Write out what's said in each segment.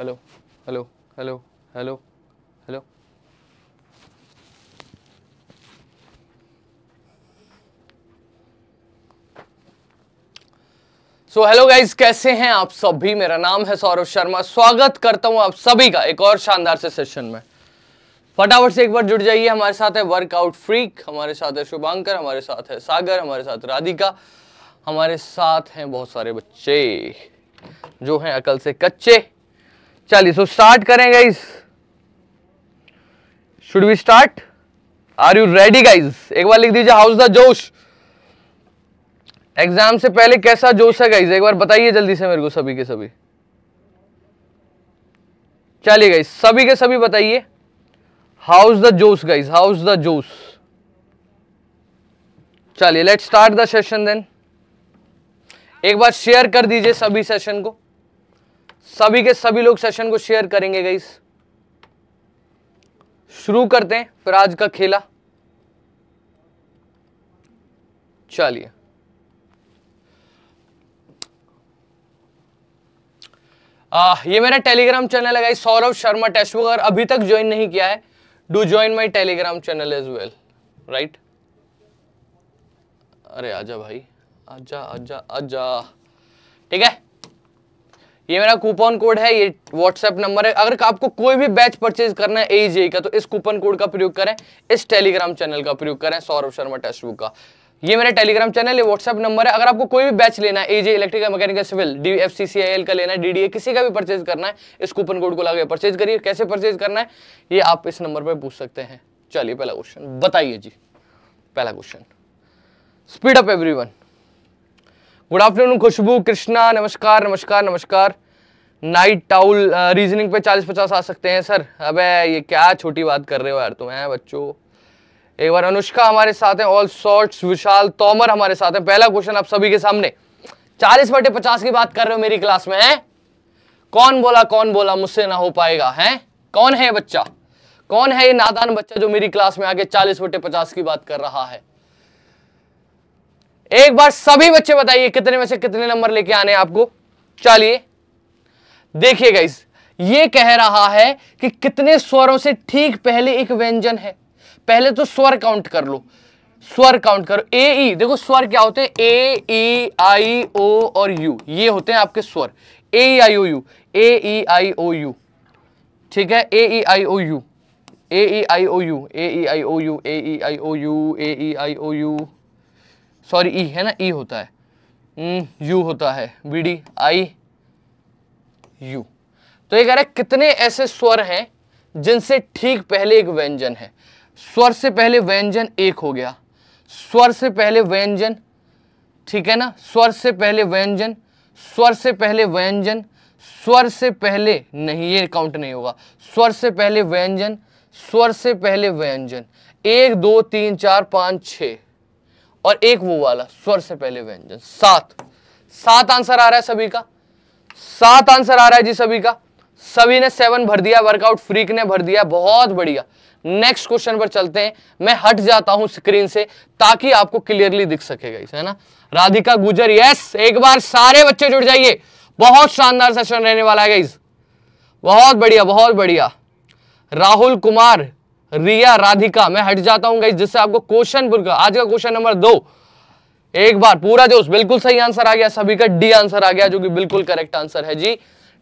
Hello hello hello hello hello so hello guys कैसे हैं आप सभी मेरा नाम है सौरभ शर्मा स्वागत करता हूं आप सभी का एक और शानदार से सेशन में फटाफट से एक बार जुड़ जाइए हमारे साथ है वर्कआउट फ्रीक हमारे साथ है शुभांकर हमारे साथ है सागर हमारे साथ राधिका हमारे साथ हैं बहुत सारे बच्चे जो हैं अकल से कच्चे चलिए सो स्टार्ट करें guys should we start are you ready guys एक बार लिख दीजिए हाउस द जोश एग्जाम से पहले कैसा जोश है गाइज एक बार बताइए जल्दी से मेरे को सभी के सभी चलिए गाइज सभी के सभी बताइए how's the josh guys how's the josh चलिए let start the session then एक बार शेयर कर दीजिए सभी सेशन को सभी के सभी लोग सेशन को शेयर करेंगे गाइस शुरू करते हैं फिर आज का खेला चलिए ये मेरा टेलीग्राम चैनल है गाइस सौरभ शर्मा टेस्टबुक अगर अभी तक ज्वाइन नहीं किया है do join my Telegram channel as well right अरे आजा भाई आजा आजा आजा ठीक है ये मेरा कूपन कोड है ये व्हाट्सएप नंबर है अगर आपको कोई भी बैच परचेज करना है ए का तो इस कूपन कोड का प्रयोग करें इस टेलीग्राम चैनल का प्रयोग करें सौरभ शर्मा टेस्ट बुक का ये मेरा टेलीग्राम चैनल है व्हाट्सएप नंबर है अगर आपको कोई भी बैच लेना है AE electrical mechanical civil D F C C I L का लेना है डीडीए किसी का भी परचेज करना है इस कूपन कोड को लगा परचेज करिए कैसे परचेज करना है ये आप इस नंबर पर पूछ सकते हैं चलिए पहला क्वेश्चन बताइए जी पहला question speed up every good afternoon Khushboo Krishna नमस्कार नमस्कार नमस्कार नाइट टाउल रीजनिंग पे चालीस पचास आ सकते हैं सर अबे ये क्या छोटी बात कर रहे हो यार तुम हैं बच्चों एक बार अनुष्का हमारे साथ हैं ऑल सॉर्ट्स विशाल तोमर हमारे साथ हैं पहला क्वेश्चन आप सभी के सामने चालीस बटे पचास की बात कर रहे हो मेरी क्लास में है कौन बोला कौन बोला मुझसे ना हो पाएगा है कौन है बच्चा कौन है ये नादान बच्चा जो मेरी क्लास में आके चालीस बटे पचास की बात कर रहा है एक बार सभी बच्चे बताइए कितने में से कितने नंबर लेके आने आपको चलिए देखिए गाइस ये कह रहा है कि कितने स्वरों से ठीक पहले एक व्यंजन है पहले तो स्वर काउंट कर लो स्वर काउंट करो ए ई e, देखो स्वर क्या होते हैं ए ई आई ओ और यू ये होते हैं आपके स्वर ए E I O U A E I O U ठीक है A E I O U A E I O U A E I O U A E I O U A E I O U sorry E है ना ई e होता है you हम्म, होता है B D I you तो ये कह रहा है कितने ऐसे स्वर हैं जिनसे ठीक पहले एक व्यंजन है स्वर से पहले व्यंजन एक हो गया स्वर से पहले व्यंजन ठीक है ना स्वर से पहले व्यंजन स्वर से पहले व्यंजन स्वर से पहले नहीं ये काउंट नहीं होगा स्वर से पहले व्यंजन स्वर से पहले व्यंजन एक दो तीन चार पांच छ और एक वो वाला स्वर से पहले व्यंजन सात सात आंसर आ रहा है सभी का सात आंसर आ रहा है जी सभी का सभी ने सेवन भर दिया वर्कआउट फ्रीक ने भर दिया बहुत बढ़िया नेक्स्ट क्वेश्चन पर चलते हैं मैं हट जाता हूं स्क्रीन से ताकि आपको क्लियरली दिख सकेगा इसे है ना राधिका गुजर यस एक बार सारे बच्चे जुड़ जाइए बहुत शानदार सेशन रहने वाला है गाइज बहुत बढ़िया बहुत बढ़िया राहुल कुमार रिया राधिका मैं हट जाता हूं गाइज जिससे आपको क्वेश्चन आज का क्वेश्चन नंबर दो एक बार पूरा जोश बिल्कुल सही आंसर आ गया सभी का डी आंसर आ गया जो कि बिल्कुल करेक्ट आंसर है जी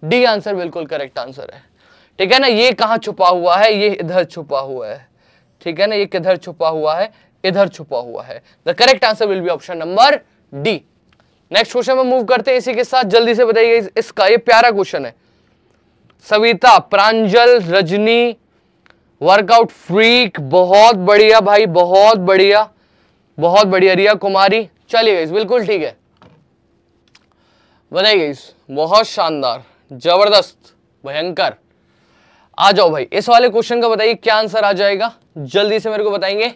डी आंसर बिल्कुल करेक्ट आंसर है ठीक है ना ये कहाँ छुपा हुआ है ये इधर छुपा हुआ है ठीक है ना ये किधर छुपा हुआ है इधर छुपा हुआ है the correct answer will be option number D next question में मूव करते हैं इसी के साथ जल्दी से बताइए इस, इसका ये प्यारा क्वेश्चन है सविता प्रांजल रजनी वर्कआउट फ्रीक बहुत बढ़िया भाई बहुत बढ़िया बहुत बढ़िया रिया कुमारी चलिए गई बिल्कुल ठीक है बताइए गई बहुत शानदार जबरदस्त भयंकर आ जाओ भाई इस वाले क्वेश्चन का बताइए क्या आंसर आ जाएगा जल्दी से मेरे को बताएंगे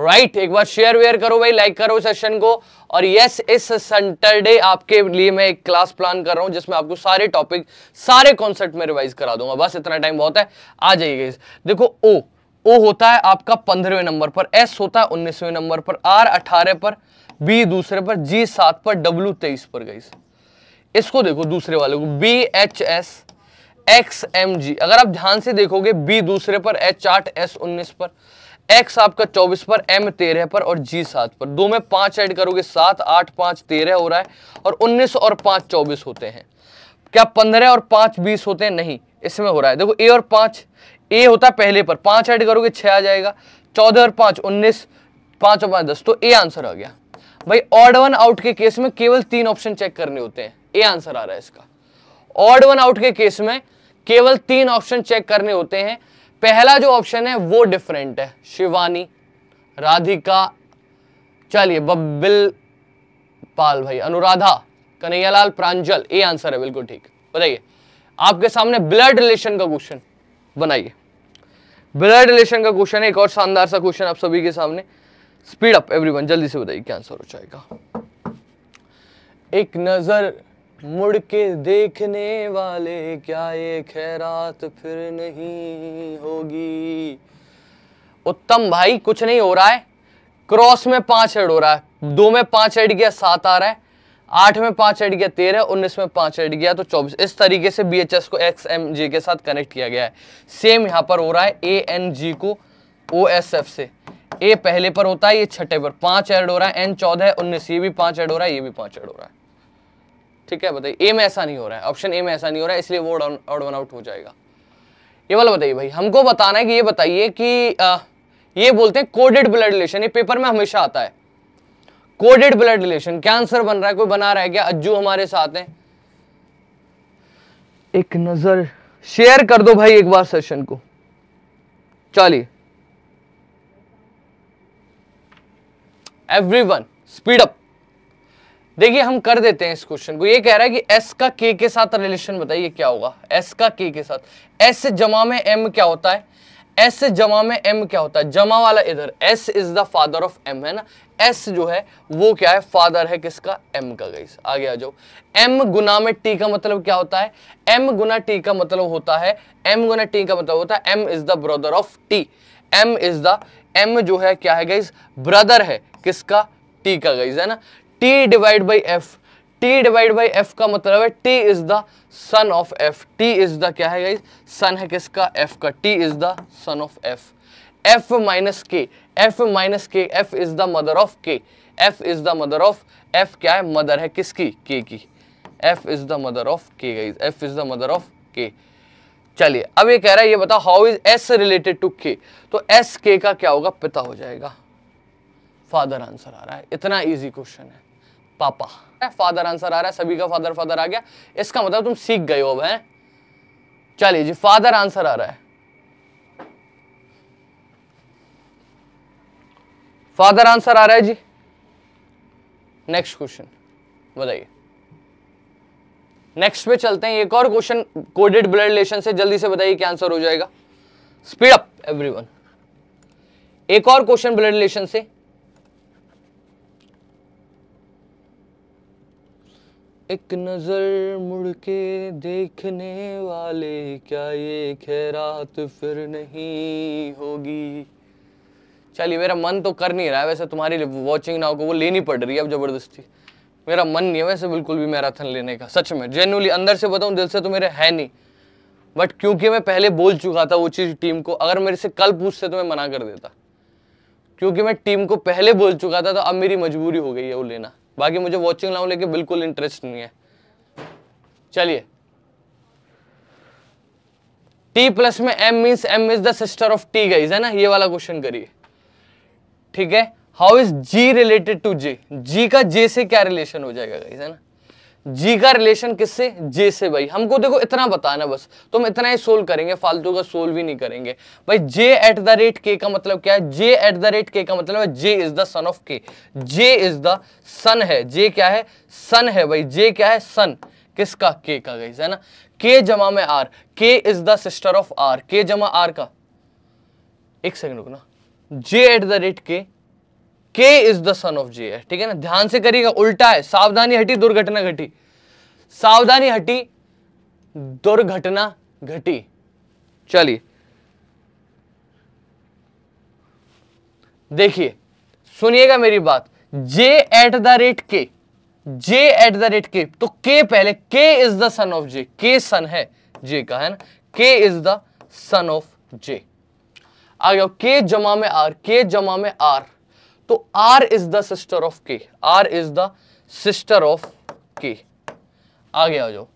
राइट right, एक बार शेयर वेयर करो भाई लाइक करो सेशन को और यस इस सैटरडे आपके लिए मैं एक क्लास प्लान कर रहा हूं जिसमें आपको सारे टॉपिक सारे कॉन्सेप्ट में रिवाइज करा दूंगा बस इतना टाइम बहुत है आ जाइए देखो ओ ओ होता है आपका पंद्रहवें नंबर पर एस होता है उन्नीसवें नंबर पर आर अठारह पर बी दूसरे पर जी सात पर डब्ल्यू तेईस पर गई इसको देखो दूसरे वाले को B H S X M G अगर आप ध्यान से देखोगे बी दूसरे पर एच आठ एस उन्नीस पर एक्स आपका चौबीस पर एम तेरह पर और जी सात पर दो में पांच ऐड करोगे सात आठ पांच तेरह हो रहा है और उन्नीस और पांच चौबीस होते हैं क्या पंद्रह और पांच बीस होते हैं नहीं इसमें हो रहा है देखो ए और पांच ए होता है पहले पर पांच ऐड करोगे छह आ जाएगा चौदह और पांच उन्नीस पांच और पांच दस तो ए आंसर आ गया भाई ऑड वन आउट के केस में केवल तीन ऑप्शन चेक करने होते हैं ए आंसर आ रहा है इसका ऑड वन आउट के केस में केवल तीन ऑप्शन चेक करने होते हैं पहला जो ऑप्शन है वो डिफरेंट है शिवानी राधिका चलिए बब्बिल पाल भाई अनुराधा कन्हैयालाल प्रांजल ए आंसर है बिल्कुल ठीक बताइए आपके सामने ब्लड रिलेशन का क्वेश्चन बनाइए ब्लड रिलेशन का क्वेश्चन एक और शानदार सा क्वेश्चन आप सभी के सामने स्पीड अप एवरीवन जल्दी से बताइए क्या आंसर हो जाएगा एक नजर मुड़ के देखने वाले क्या ये खैरात फिर नहीं होगी उत्तम भाई कुछ नहीं हो रहा है क्रॉस में पांच हेड हो रहा है दो में पांच हेड गया सात आ रहा है आठ में पांच हेड गया तेरह उन्नीस में पांच हेड गया तो चौबीस इस तरीके से बी एच एस को एक्स एम जे के साथ कनेक्ट किया गया है सेम यहां पर हो रहा है ए एन जी को ओ एस एफ से ए पहले पर होता है ये छठे पर पांच एड हो रहा है एन चौदह उन्नीस ये भी पांच एड हो रहा है ये भी पांच एड हो रहा है ठीक है बताइए ए में ऐसा नहीं हो रहा है ऑप्शन ए में ऐसा नहीं हो रहा है इसलिए वो ऑड वन आउट हो जाएगा ये वाला बताइए भाई हमको बताना है कि ये बताइए कि आ, ये बोलते हैं कोडेड ब्लड रिलेशन ये पेपर में हमेशा आता है कोडेड ब्लड रिलेशन क्या आंसर बन रहा है कोई बना रहा है क्या अज्जू हमारे साथ हैं एक नजर शेयर कर दो भाई एक बार सेशन को चलिए एवरी वन स्पीड अप देखिए हम कर देते हैं इस क्वेश्चन को ये कह रहा है कि एस का के के साथ रिलेशन बताइए क्या होगा एस का के के साथ एस जमा में एम क्या होता है एस जमा में एम क्या होता है जमा वाला इधर S is the father of M है ना एस जो है वो क्या है फादर है किसका एम का गई आगे आ जाओ एम गुना में टी का मतलब क्या होता है एम गुना टी का मतलब होता है एम गुना टी का मतलब होता है M is the brother of T M is the M जो है क्या है गाइज ब्रदर है किसका टी का गाइज है ना T divide by F T divide by F का मतलब है T is the son of F T is the क्या है गाइज सन है किसका एफ का T is the son of F F minus K F minus K F is the mother of K F is the mother of F क्या है mother है किसकी K की F is the mother of K guys F is the mother of K चलिए अब ये कह रहा है ये बताओ how is S related to K तो एस के का क्या होगा पिता हो जाएगा फादर आंसर आ रहा है इतना ईजी क्वेश्चन है पापा फादर आंसर आ रहा है सभी का फादर फादर आ गया इसका मतलब तुम सीख गए हो भाई चलिए जी फादर आंसर आ रहा है फादर आंसर आ रहा है जी नेक्स्ट क्वेश्चन बताइए नेक्स्ट पे चलते हैं एक और क्वेश्चन कोडेड ब्लड रिलेशन से जल्दी से बताइए क्या आंसर हो जाएगा स्पीड अप एवरीवन एक और क्वेश्चन ब्लड रिलेशन से एक नज़र मुड़ के देखने वाले क्या ये खैरात फिर नहीं होगी चलिए मेरा मन तो कर नहीं रहा है वैसे तुम्हारी वॉचिंग नाव को वो लेनी पड़ रही है अब ज़बरदस्ती मेरा मन नहीं है वैसे बिल्कुल भी मैराथन लेने का सच में जेनुअली अंदर से बताऊँ दिल से तो मेरे है नहीं बट क्योंकि मैं पहले बोल चुका था वो चीज़ टीम को अगर मेरे से कल पूछते तो मैं मना कर देता क्योंकि मैं टीम को पहले बोल चुका था तो अब मेरी मजबूरी हो गई है वो लेना बाकी मुझे वॉचिंग लाऊ लेके बिल्कुल इंटरेस्ट नहीं है चलिए टी प्लस में M means M is the sister of T guys है ना ये वाला क्वेश्चन करिए ठीक है how is G related to J G का जे से क्या रिलेशन हो जाएगा गाइज है ना जी का रिलेशन किससे जे से भाई हमको देखो इतना बताना बस तो इतना ही सोल्व करेंगे फालतू का सोल्व भी नहीं करेंगे भाई जे एट द रेट के का मतलब क्या है जे एट द रेट के का मतलब है J is the son of K J is the सन है जे क्या है सन है भाई जे क्या है सन किसका के का गई है ना के जमा में R K is the sister of R K जमा आर का एक सेकंड रुकना जे एट द रेट के K is the son of J है ठीक है ना ध्यान से करिएगा उल्टा है सावधानी हटी दुर्घटना घटी सावधानी हटी दुर्घटना घटी चलिए देखिए सुनिएगा मेरी बात जे एट द रेट के जे एट द रेट के तो के पहले K is the son of J K son है जे का है ना K is the son of J आ गया के जमा में आर के जमा में आर तो R is the sister of K R is the sister of K आगे आ जाओ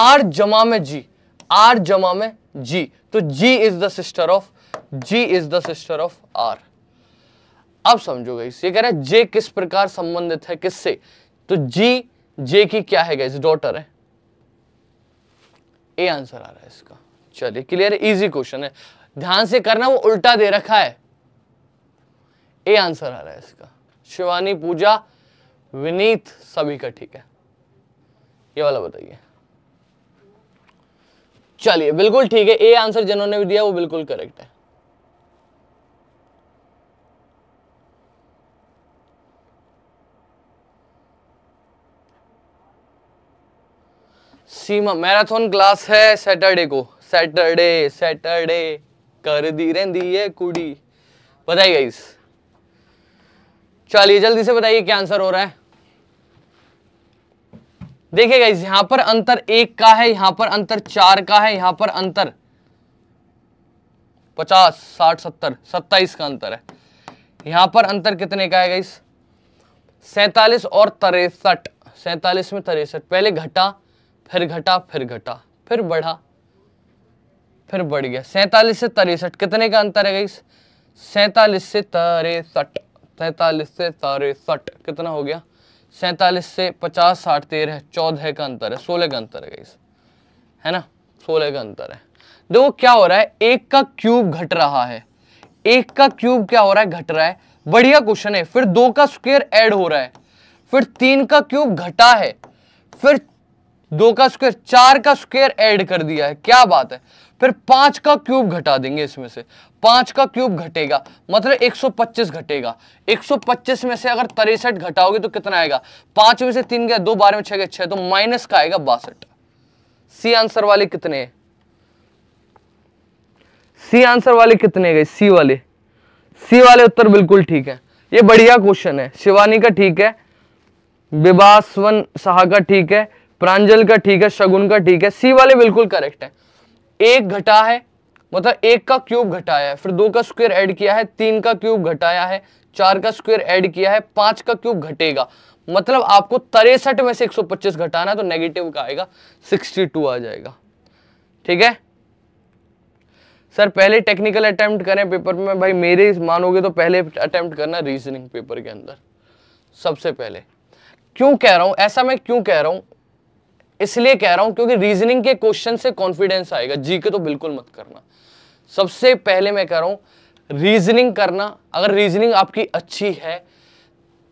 आर जमा में जी आर जमा में जी तो G is the sister of G is the sister of R अब समझो गई ये कह रहा है जे किस प्रकार संबंधित है किससे तो जी जे की क्या है गई डॉटर है ए आंसर आ रहा है इसका चलिए क्लियर इजी क्वेश्चन है ध्यान से करना वो उल्टा दे रखा है ए आंसर आ रहा है इसका शिवानी पूजा विनीत सभी का ठीक है ये वाला बताइए चलिए बिल्कुल ठीक है ए आंसर जिन्होंने भी दिया वो बिल्कुल करेक्ट है सीमा मैराथन क्लास है सैटरडे को सैटरडे सैटरडे कर दी रही है कुड़ी बताइए गई चलिए जल्दी से बताइए क्या आंसर हो रहा है देखिए गाइज यहां पर अंतर एक का है यहां पर अंतर चार का है यहां पर अंतर पचास साठ सत्तर सत्ताईस का अंतर है यहां पर अंतर कितने का है गाइस सैतालीस और तिरसठ सैतालीस में तिरसठ पहले घटा फिर घटा फिर घटा फिर बढ़ा फिर बढ़ गया सैतालीस से तिरसठ कितने का अंतर है गाइस सैतालीस से तिरसठ सैंतालीस से सारे सठ कितना हो गया सैंतालीस से पचास साठ तेरह चौदह का अंतर है सोलह का अंतर है इस है ना सोलह का अंतर है देखो क्या हो रहा है एक का क्यूब घट रहा है एक का क्यूब क्या हो रहा है घट रहा है बढ़िया क्वेश्चन है फिर दो का स्क्वेयर ऐड हो रहा है फिर तीन का क्यूब घटा है फिर दो का स्क्वेयर चार का स्क्वेयर ऐड कर दिया है क्या बात है फिर पांच का क्यूब घटा देंगे इसमें से पांच का क्यूब घटेगा मतलब 125 घटेगा 125 में से अगर तिरसठ घटाओगे तो कितना आएगा पांच में से तीन गया दो बारह में छह गया छह तो माइनस का आएगा बासठ सी आंसर वाले कितने है? सी आंसर वाले कितने गए सी वाले सी वाले उत्तर बिल्कुल ठीक है ये बढ़िया क्वेश्चन है शिवानी का ठीक है विभासवन शाह का ठीक है प्रांजल का ठीक है शगुन का ठीक है सी वाले बिल्कुल करेक्ट है एक घटा है मतलब एक का क्यूब घटाया है फिर दो का स्क्वायर ऐड किया है तीन का क्यूब घटाया है चार का स्क्वायर ऐड किया है पांच का क्यूब घटेगा मतलब आपको तिरसठ में से 125 घटाना है तो नेगेटिव का आएगा 62 आ जाएगा ठीक है सर पहले टेक्निकल अटेम्प्ट करें पेपर में भाई मेरे मानोगे तो पहले अटेम्प्ट करना रीजनिंग पेपर के अंदर सबसे पहले क्यों कह रहा हूं ऐसा मैं क्यों कह रहा हूं इसलिए कह रहा हूं क्योंकि रीजनिंग के क्वेश्चन से कॉन्फिडेंस आएगा जी के तो बिल्कुल मत करना सबसे पहले मैं कह रहा हूं रीजनिंग करना अगर रीजनिंग आपकी अच्छी है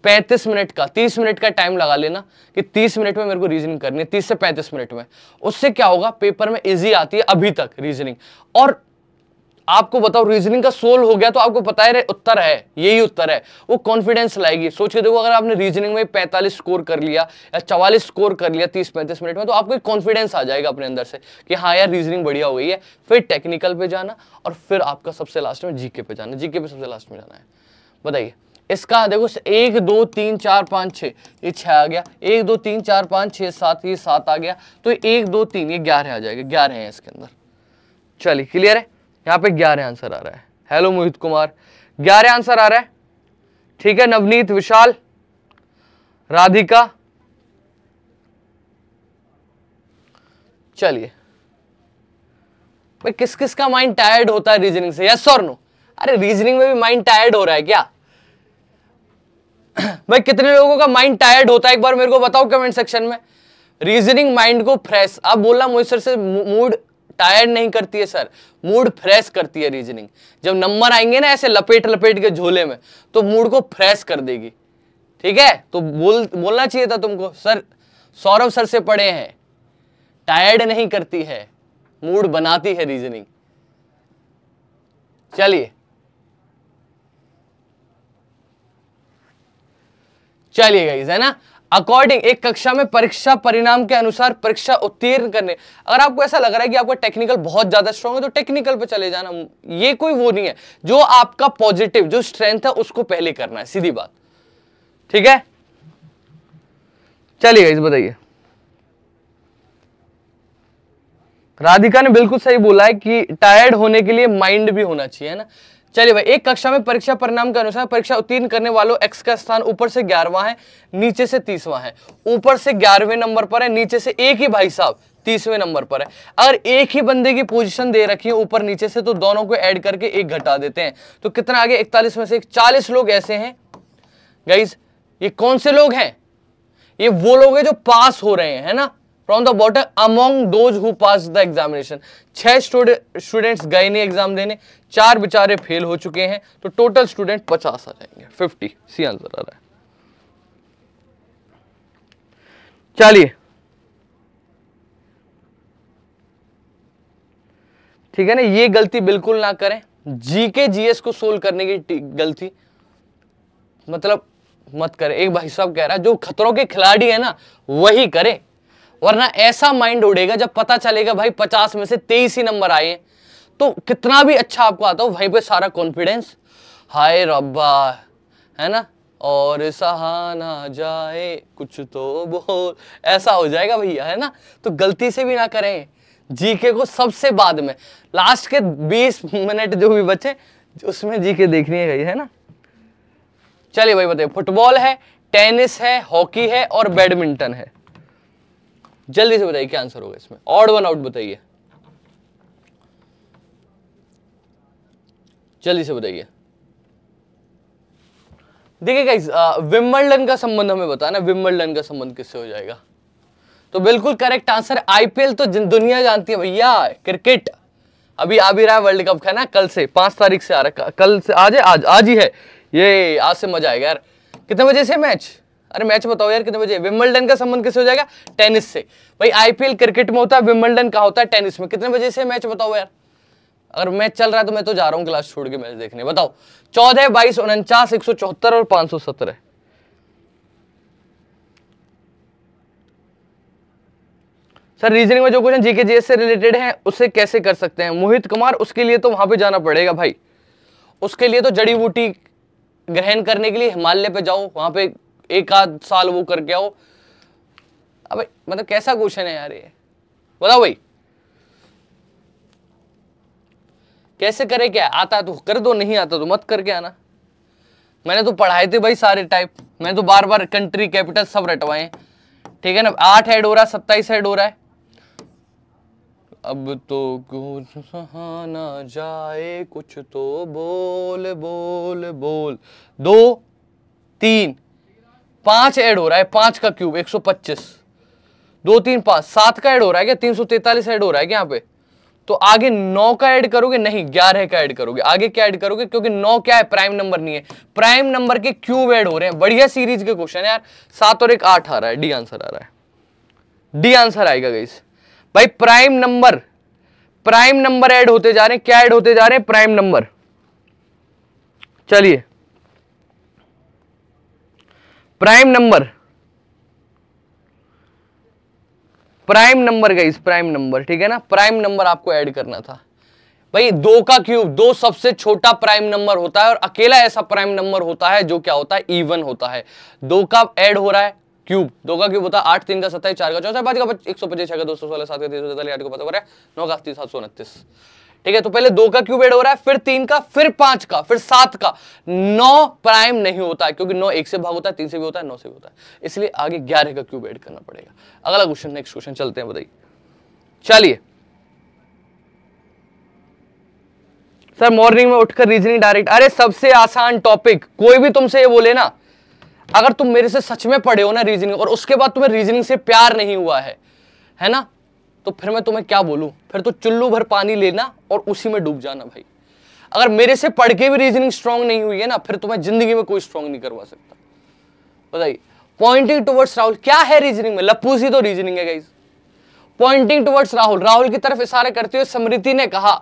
35 मिनट का 30 मिनट का टाइम लगा लेना कि 30 मिनट में मेरे को रीजनिंग करनी है 30 से 35 मिनट में उससे क्या होगा पेपर में इजी आती है अभी तक रीजनिंग और आपको बताओ रीजनिंग का सोल हो गया तो आपको पता है उत्तर है यही उत्तर है वो कॉन्फिडेंस लाएगी सोच के देखो अगर आपने रीजनिंग में 45 स्कोर कर लिया या चवालीस स्कोर कर लिया 30 पैंतीस मिनट में तो आपको कॉन्फिडेंस आ जाएगा अपने अंदर से कि हाँ यार रीजनिंग बढ़िया हो गई है फिर टेक्निकल पे जाना और फिर आपका सबसे लास्ट में जीके पे जाना जीके पे सबसे लास्ट में जाना है बताइए इसका देखो एक दो तीन चार पाँच छः ये छः आ गया एक दो तीन चार पाँच छः सात ये सात आ गया तो एक दो तीन ये ग्यारह आ जाएगा ग्यारह है इसके अंदर चलिए क्लियर है यहाँ पे ग्यारह आंसर आ रहा है हेलो मोहित कुमार ग्यारह आंसर आ रहा है ठीक है नवनीत विशाल राधिका चलिए भाई किस किस का माइंड टायर्ड होता है रीजनिंग से यस और नो अरे रीजनिंग में भी माइंड टायर्ड हो रहा है क्या भाई कितने लोगों का माइंड टायर्ड होता है एक बार मेरे को बताओ कमेंट सेक्शन में रीजनिंग माइंड को फ्रेश आप बोलना मुझे सर से मूड टायर्ड नहीं करती है सर मूड फ्रेश करती है रीजनिंग जब नंबर आएंगे ना ऐसे लपेट लपेट के झोले में तो मूड को फ्रेश कर देगी ठीक है तो बोल बोलना चाहिए था तुमको सर सौरभ सर से पढ़े हैं टायर्ड नहीं करती है मूड बनाती है रीजनिंग चलिए चलिए गाइज है ना अकॉर्डिंग एक कक्षा में परीक्षा परिणाम के अनुसार परीक्षा उत्तीर्ण करने अगर आपको ऐसा लग रहा है कि आपका टेक्निकल बहुत ज़्यादा स्ट्रॉन्ग है तो टेक्निकल पर चले जाना ये कोई वो नहीं है जो आपका पॉजिटिव जो स्ट्रेंथ है उसको पहले करना है सीधी बात ठीक है चलिए इस बताइए राधिका ने बिल्कुल सही बोला है कि टायर्ड होने के लिए माइंड भी होना चाहिए ना चलिए भाई एक कक्षा में परीक्षा परिणाम के अनुसार परीक्षा उत्तीर्ण करने वालों एक्स का स्थान ऊपर से ग्यारहवा है नीचे से तीसवा है ऊपर से ग्यारहवें नंबर पर है नीचे से एक ही भाई साहब तीसवें नंबर पर है अगर एक ही बंदे की पोजीशन दे रखी है ऊपर नीचे से तो दोनों को ऐड करके एक घटा देते हैं तो कितना आगे इकतालीस में से चालीस लोग ऐसे हैं गाइज ये कौन से लोग हैं ये वो लोग हैं जो पास हो रहे हैं है ना from the bottom among those who pass the examination छह स्टूडेंट्स गए नहीं एग्जाम देने चार बेचारे फेल हो चुके हैं तो टोटल स्टूडेंट पचास आ जाएंगे फिफ्टी सी आंसर आ रहा है चलिए ठीक है ना ये गलती बिल्कुल ना करें जीके जीएस को सोल्व करने की गलती मतलब मत करें एक भाई साहब कह रहा है जो खतरों के खिलाड़ी है ना वही करें वरना ऐसा माइंड उड़ेगा जब पता चलेगा भाई पचास में से तेईस ही नंबर आए तो कितना भी अच्छा आपको आता हो वहीं पे सारा कॉन्फिडेंस हाय रब्बा है ना और सहा ना जाए कुछ तो बोल ऐसा हो जाएगा भैया है ना तो गलती से भी ना करें जीके को सबसे बाद में लास्ट के 20 मिनट जो भी बचे उसमें जीके देखनी है है ना चलिए भाई बताइए फुटबॉल है टेनिस है हॉकी है और बैडमिंटन है जल्दी से बताइए क्या आंसर होगा इसमें ऑड वन आउट बताइए जल्दी से बताइए देखिए गाइज विम्बलडन का संबंध हमें बताना विम्बलडन का संबंध किससे हो जाएगा तो बिल्कुल करेक्ट आंसर आईपीएल तो दुनिया जानती है भैया क्रिकेट अभी आ भी रहा है वर्ल्ड कप का ना कल से पांच तारीख से आ रहा है कल से आज है आज आज ही है ये आज से मजा आएगा यार कितने बजे से मैच अरे मैच बताओ यार कितने बजे विम्बलडन का संबंध किससे हो जाएगा टेनिस से भाई आईपीएल क्रिकेट में होता है विम्बलडन का होता है टेनिस में कितने बजे से मैच बताओ यार अगर मैच चल रहा है तो मैं तो जा रहा हूँ क्लास छोड़ के मैच देखने बताओ चौदह बाईस उनचास एक और पांच सर रीजनिंग में जो क्वेश्चन जीके जीएस से रिलेटेड है उसे कैसे कर सकते हैं मोहित कुमार उसके लिए तो वहां पे जाना पड़ेगा भाई उसके लिए तो जड़ी बूटी ग्रहण करने के लिए हिमालय पे जाओ वहां पे एक आध साल वो करके आओ अबे मतलब कैसा क्वेश्चन है यार ये बताओ भाई कैसे करे क्या आता तो कर दो नहीं आता तो मत करके आना मैंने तो पढ़ाए थे भाई सारे टाइप मैंने तो बार बार कंट्री कैपिटल सब रटवाए ठीक है ना आठ हेड हो रहा है सत्ताईस हेड हो रहा है अब तो क्यों सहा ना जाए कुछ तो बोल बोल बोल दो तीन पांच ऐड हो रहा है पांच का क्यूब एक सौ पच्चीस दो तीन पांच सात का ऐड हो रहा है क्या तीन सौ तैतालीस ऐड हो रहा है क्या यहाँ पे तो आगे नौ का ऐड करोगे नहीं ग्यारह का ऐड करोगे आगे क्या ऐड करोगे क्योंकि नौ क्या है प्राइम नंबर नहीं है प्राइम नंबर के क्यूब ऐड हो रहे हैं बढ़िया सीरीज के क्वेश्चन यार सात और एक आठ आ रहा है डी आंसर आ रहा है डी आंसर आएगा गई भाई prime number prime number add होते जा रहे हैं क्या ऐड होते जा रहे हैं प्राइम नंबर चलिए प्राइम नंबर प्राइम नंबर गई प्राइम नंबर ठीक है ना प्राइम नंबर आपको ऐड करना था भाई दो का क्यूब दो सबसे छोटा प्राइम नंबर होता है और अकेला ऐसा प्राइम नंबर होता है जो क्या होता है इवन होता है दो का ऐड हो रहा है क्यूब दो का क्यूब होता है आठ तीन का सत्ताईस चार का चौथा पाँच का एक सौ पच्चीस छह का दो सौ सोलह सात का तीन सौ सैतालीस आठ का पता नौ का अस्सी सात सौ उनतीस ठीक है तो पहले दो का क्यूब एड हो रहा है फिर तीन का फिर पांच का फिर सात का नौ प्राइम नहीं होता है क्योंकि नौ एक से भाग होता है तीन से भी होता है नौ से भी होता है इसलिए आगे ग्यारह का क्यूब एड करना पड़ेगा अगला क्वेश्चन नेक्स्ट क्वेश्चन चलते हैं बताइए चलिए सर मॉर्निंग में उठकर रीजनिंग डायरेक्ट अरे सबसे आसान टॉपिक कोई भी तुमसे ये बोले ना अगर तुम मेरे से सच में पढ़े हो ना रीजनिंग और उसके बाद तुम्हें रीजनिंग से प्यार नहीं हुआ है है ना तो फिर मैं तुम्हें क्या बोलूँ फिर तो चुल्लू भर पानी लेना और उसी में डूब जाना भाई अगर मेरे से पढ़ के भी रीजनिंग स्ट्रांग नहीं हुई है ना फिर तुम्हें तो जिंदगी में कोई स्ट्रांग नहीं करवा सकता बताइए पॉइंटिंग टुवर्ड्स राहुल क्या है रीजनिंग में लपूस तो रीजनिंग है guys pointing towards Rahul Rahul की तरफ इशारा करते हुए समृति ने कहा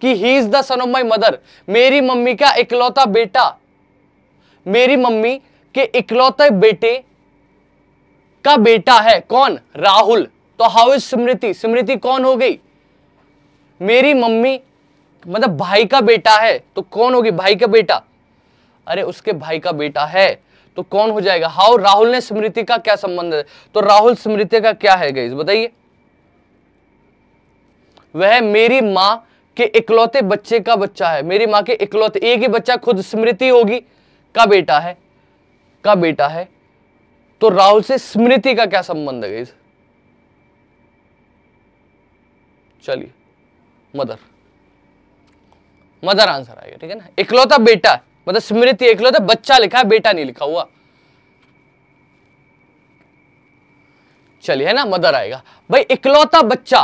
कि he is the son of my mother मेरी मम्मी का इकलौता बेटा मेरी मम्मी के इकलौते बेटे का बेटा है कौन राहुल तो हाउ इज स्मृति स्मृति कौन हो गई मेरी मम्मी मतलब भाई का बेटा है तो कौन होगी भाई का बेटा अरे उसके भाई का बेटा है तो कौन हो जाएगा हाउ राहुल ने स्मृति का क्या संबंध है तो राहुल स्मृति का क्या है गई बताइए वह मेरी मां के इकलौते बच्चे का बच्चा है मेरी मां के इकलौते एक ही बच्चा खुद स्मृति होगी का बेटा है का बेटा है तो राहुल से स्मृति का क्या संबंध है गई चलिए मदर मदर आंसर आएगा ठीक है ना इकलौता बेटा मतलब स्मृति इकलौता बच्चा लिखा है बेटा नहीं लिखा हुआ चलिए है ना मदर आएगा भाई इकलौता बच्चा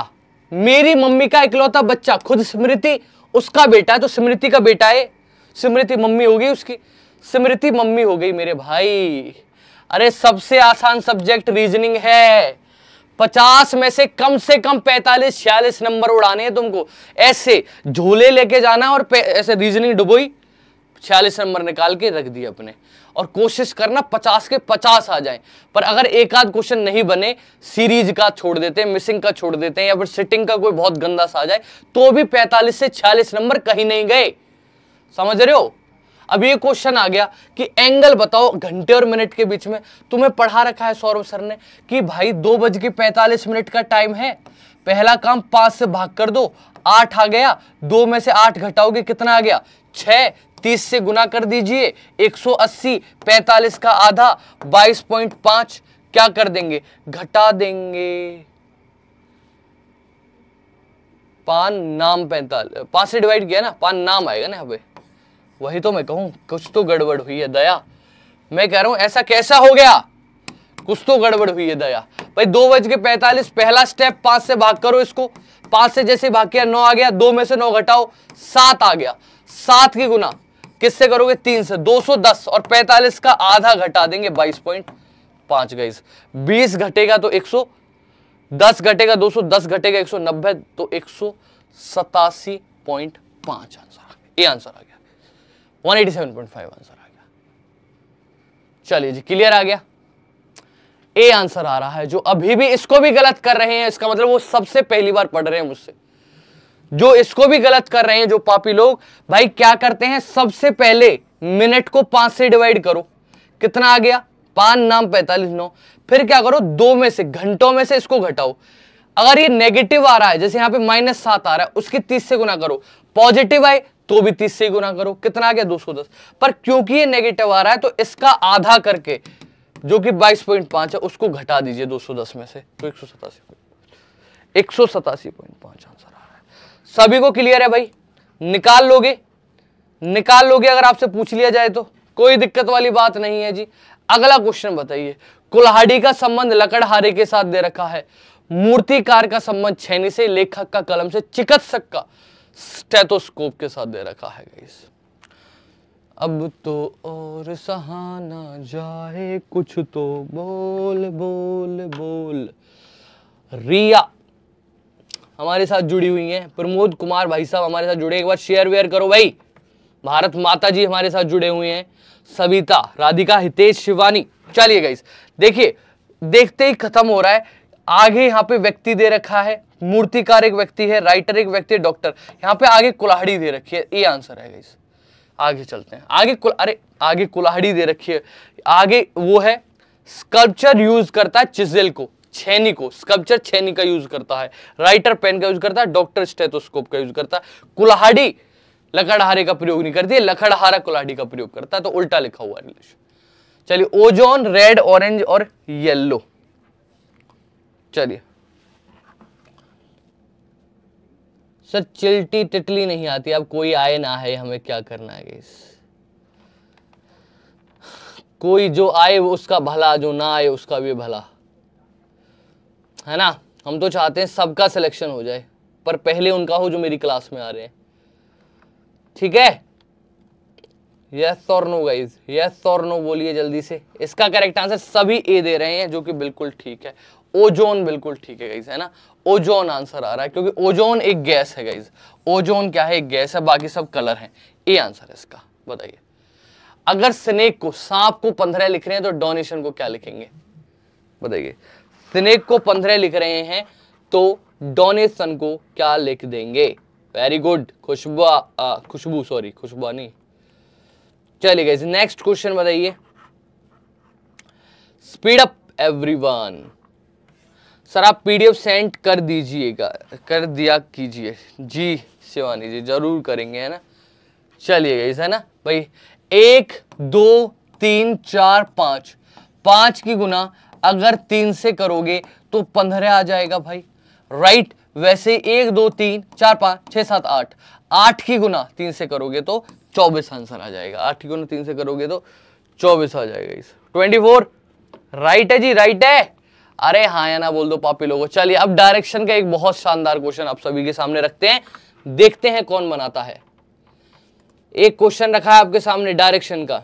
मेरी मम्मी का इकलौता बच्चा खुद स्मृति उसका बेटा है तो स्मृति का बेटा है स्मृति मम्मी हो गई उसकी स्मृति मम्मी हो गई मेरे भाई अरे सबसे आसान सब्जेक्ट रीजनिंग है पचास में से कम से कम पैंतालीस छियालीस नंबर उड़ाने हैं तुमको ऐसे झोले लेके जाना और ऐसे रीजनिंग डुबोई छियालीस नंबर निकाल के रख दिए अपने और कोशिश करना पचास के पचास आ जाए पर अगर एक आध क्वेश्चन नहीं बने सीरीज का छोड़ देते हैं मिसिंग का छोड़ देते हैं या फिर सिटिंग का कोई बहुत गंदा सा आ जाए तो भी पैंतालीस से छियालीस नंबर कहीं नहीं गए समझ रहे हो अब ये क्वेश्चन आ गया कि एंगल बताओ घंटे और मिनट के बीच में तुम्हें पढ़ा रखा है सौरभ सर ने कि भाई दो बज के पैंतालीस मिनट का टाइम है पहला काम पांच से भाग कर दो आठ आ गया दो में से आठ घटाओगे कितना आ गया छः तीस से गुना कर दीजिए एक सौ अस्सी पैंतालीस का आधा बाईस पॉइंट पांच क्या कर देंगे घटा देंगे पान नाम पैंतालीस पांच से डिवाइड किया ना पान नाम आएगा ना यहाँ वही तो मैं कहूं कुछ तो गड़बड़ हुई है दया मैं कह रहा हूं ऐसा कैसा हो गया कुछ तो गड़बड़ हुई है दया भाई दो बज के पैंतालीस पहला स्टेप पांच से भाग करो इसको पांच से जैसे भाग किया नौ आ गया दो में से नौ घटाओ सात आ गया सात की गुना किससे करोगे तीन से दो सौ दस और पैंतालीस का आधा घटा देंगे बाईस पॉइंट पांच गईस बीस घटेगा तो एक सौ दस घटेगा दो सौ दस घटेगा एक सौ नब्बे तो एक सौ सतासी पॉइंट पांच आंसर ये आंसर आ गया 187.5 आंसर आ गया चलिए जी क्लियर आ गया ए आंसर आ रहा है जो अभी भी इसको भी गलत कर रहे हैं इसका मतलब वो सबसे पहली बार पढ़ रहे हैं मुझसे जो इसको भी गलत कर रहे हैं जो पापी लोग भाई क्या करते हैं सबसे पहले मिनट को पांच से डिवाइड करो कितना आ गया पांच नाम पैंतालीस नौ फिर क्या करो दो में से घंटों में से इसको घटाओ अगर ये नेगेटिव आ रहा है जैसे यहां पे माइनस सात आ रहा है उसके तीस से गुना करो पॉजिटिव आए तो भी तीस से गुना करो कितना आ गया दो पर क्योंकि ये नेगेटिव आ रहा है तो इसका आधा करके जो कि 22.5 है उसको घटा दीजिए 210 में से तो एक सौ सतासी एक सौ सतासी पॉइंट पांच आंसर आ रहा है सभी को क्लियर है भाई निकाल लोगे निकाल लोगे अगर आपसे पूछ लिया जाए तो कोई दिक्कत वाली बात नहीं है जी अगला क्वेश्चन बताइए कुल्हाड़ी का संबंध लकड़हारे के साथ दे रखा है मूर्तिकार का संबंध छैनी से लेखक का कलम से चिकित्सक का स्टेथोस्कोप के साथ दे रखा है गाइस अब तो और सहाना जाए कुछ तो बोल बोल बोल रिया हमारे साथ जुड़ी हुई हैं प्रमोद कुमार भाई साहब हमारे साथ जुड़े एक बार शेयर वेयर करो भाई भारत माता जी हमारे साथ जुड़े हुए हैं सविता राधिका हितेश शिवानी चलिए गाइस देखिए देखते ही खत्म हो रहा है आगे यहाँ पे व्यक्ति दे रखा है मूर्तिकार एक व्यक्ति है राइटर एक व्यक्ति है डॉक्टर यहाँ पे आगे कुल्हाड़ी दे रखी है ये आंसर है इस आगे चलते हैं आगे कुल अरे आगे कुल्हाड़ी दे रखी है आगे वो है स्कल्पचर यूज करता है चिजिल को छेनी को स्कल्पचर छेनी का यूज करता है राइटर पेन का यूज करता है डॉक्टर स्टेटोस्कोप का यूज करता है कुल्हाड़ी लकड़हारे का प्रयोग नहीं करती है लकड़हारा कुल्हाड़ी का प्रयोग करता है तो उल्टा लिखा हुआ इंग्लिश चलिए ओजोन रेड ऑरेंज और येल्लो चलिए सर चिल्टी टिटली नहीं आती अब कोई आए ना आए हमें क्या करना है इस कोई जो आए वो उसका भला जो ना आए उसका भी भला है ना हम तो चाहते हैं सबका सिलेक्शन हो जाए पर पहले उनका हो जो मेरी क्लास में आ रहे हैं ठीक है यस और नो गाइज यस और नो बोलिए जल्दी से इसका करेक्ट आंसर सभी ए दे रहे हैं जो कि बिल्कुल ठीक है ओजोन बिल्कुल ठीक है गाइज है ना ओजोन आंसर आ रहा है क्योंकि ओजोन एक गैस है गाइज ओजोन क्या है एक गैस है बाकी सब कलर है ए आंसर है इसका बताइए अगर स्नेक को सांप को पंद्रह लिख रहे हैं तो डोनेशन को क्या लिखेंगे बताइए स्नेक को पंद्रह लिख रहे हैं तो डोनेशन को क्या लिख देंगे very good Khushbua Khushbu sorry Khushbua नहीं चलिए गाइज नेक्स्ट क्वेश्चन बताइए स्पीड अप एवरीवन सर आप पीडीएफ सेंड कर दीजिएगा कर दिया कीजिए जी शिवानी जी जरूर करेंगे है ना चलिए गई है ना भाई एक दो तीन चार पाँच पाँच की गुना अगर तीन से करोगे तो पंद्रह आ जाएगा भाई राइट वैसे एक दो तीन चार पाँच छः सात आठ आठ की गुना तीन से करोगे तो चौबीस आंसर आ जाएगा आठ की गुना तीन से करोगे तो चौबीस आ जाएगा इस ट्वेंटी फोर राइट है जी राइट है अरे हाँ या ना बोल दो पापी लोगों चलिए अब डायरेक्शन का एक बहुत शानदार क्वेश्चन आप सभी के सामने रखते हैं देखते हैं कौन बनाता है एक क्वेश्चन रखा है आपके सामने डायरेक्शन का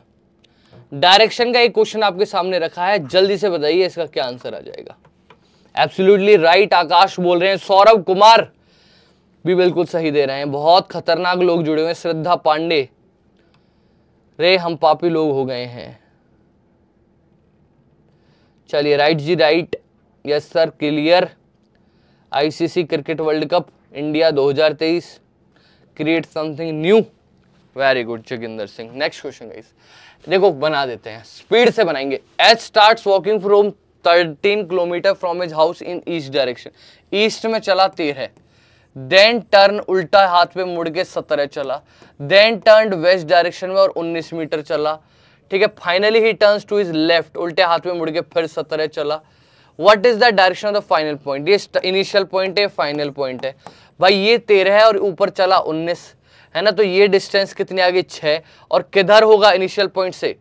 डायरेक्शन का एक क्वेश्चन आपके सामने रखा है जल्दी से बताइए इसका क्या आंसर आ जाएगा एब्सोल्युटली राइट आकाश बोल रहे हैं सौरभ कुमार भी बिल्कुल सही दे रहे हैं बहुत खतरनाक लोग जुड़े हुए हैं श्रद्धा पांडे रे हम पापी लोग हो गए हैं चलिए राइट जी right yes sir clear ICC cricket world cup India 2023 create something new very good Joginder Singh next question guys देखो बना देते हैं स्पीड से बनाएंगे H start walking from thirteen kilometer from his house in east direction east में चला तेरह then turn उल्टा हाथ पे मुड़ के सत्रह चला देन टर्न वेस्ट डायरेक्शन में और उन्नीस मीटर चला ठीक है finally he turn to his left उल्टे हाथ पे मुड़ के फिर सत्रह चला what is the direction of the final point ये इनिशियल पॉइंट है फाइनल पॉइंट है भाई ये तेरह है और ऊपर चला उन्नीस है ना तो ये डिस्टेंस कितनी आ गई छः और किधर होगा इनिशियल पॉइंट से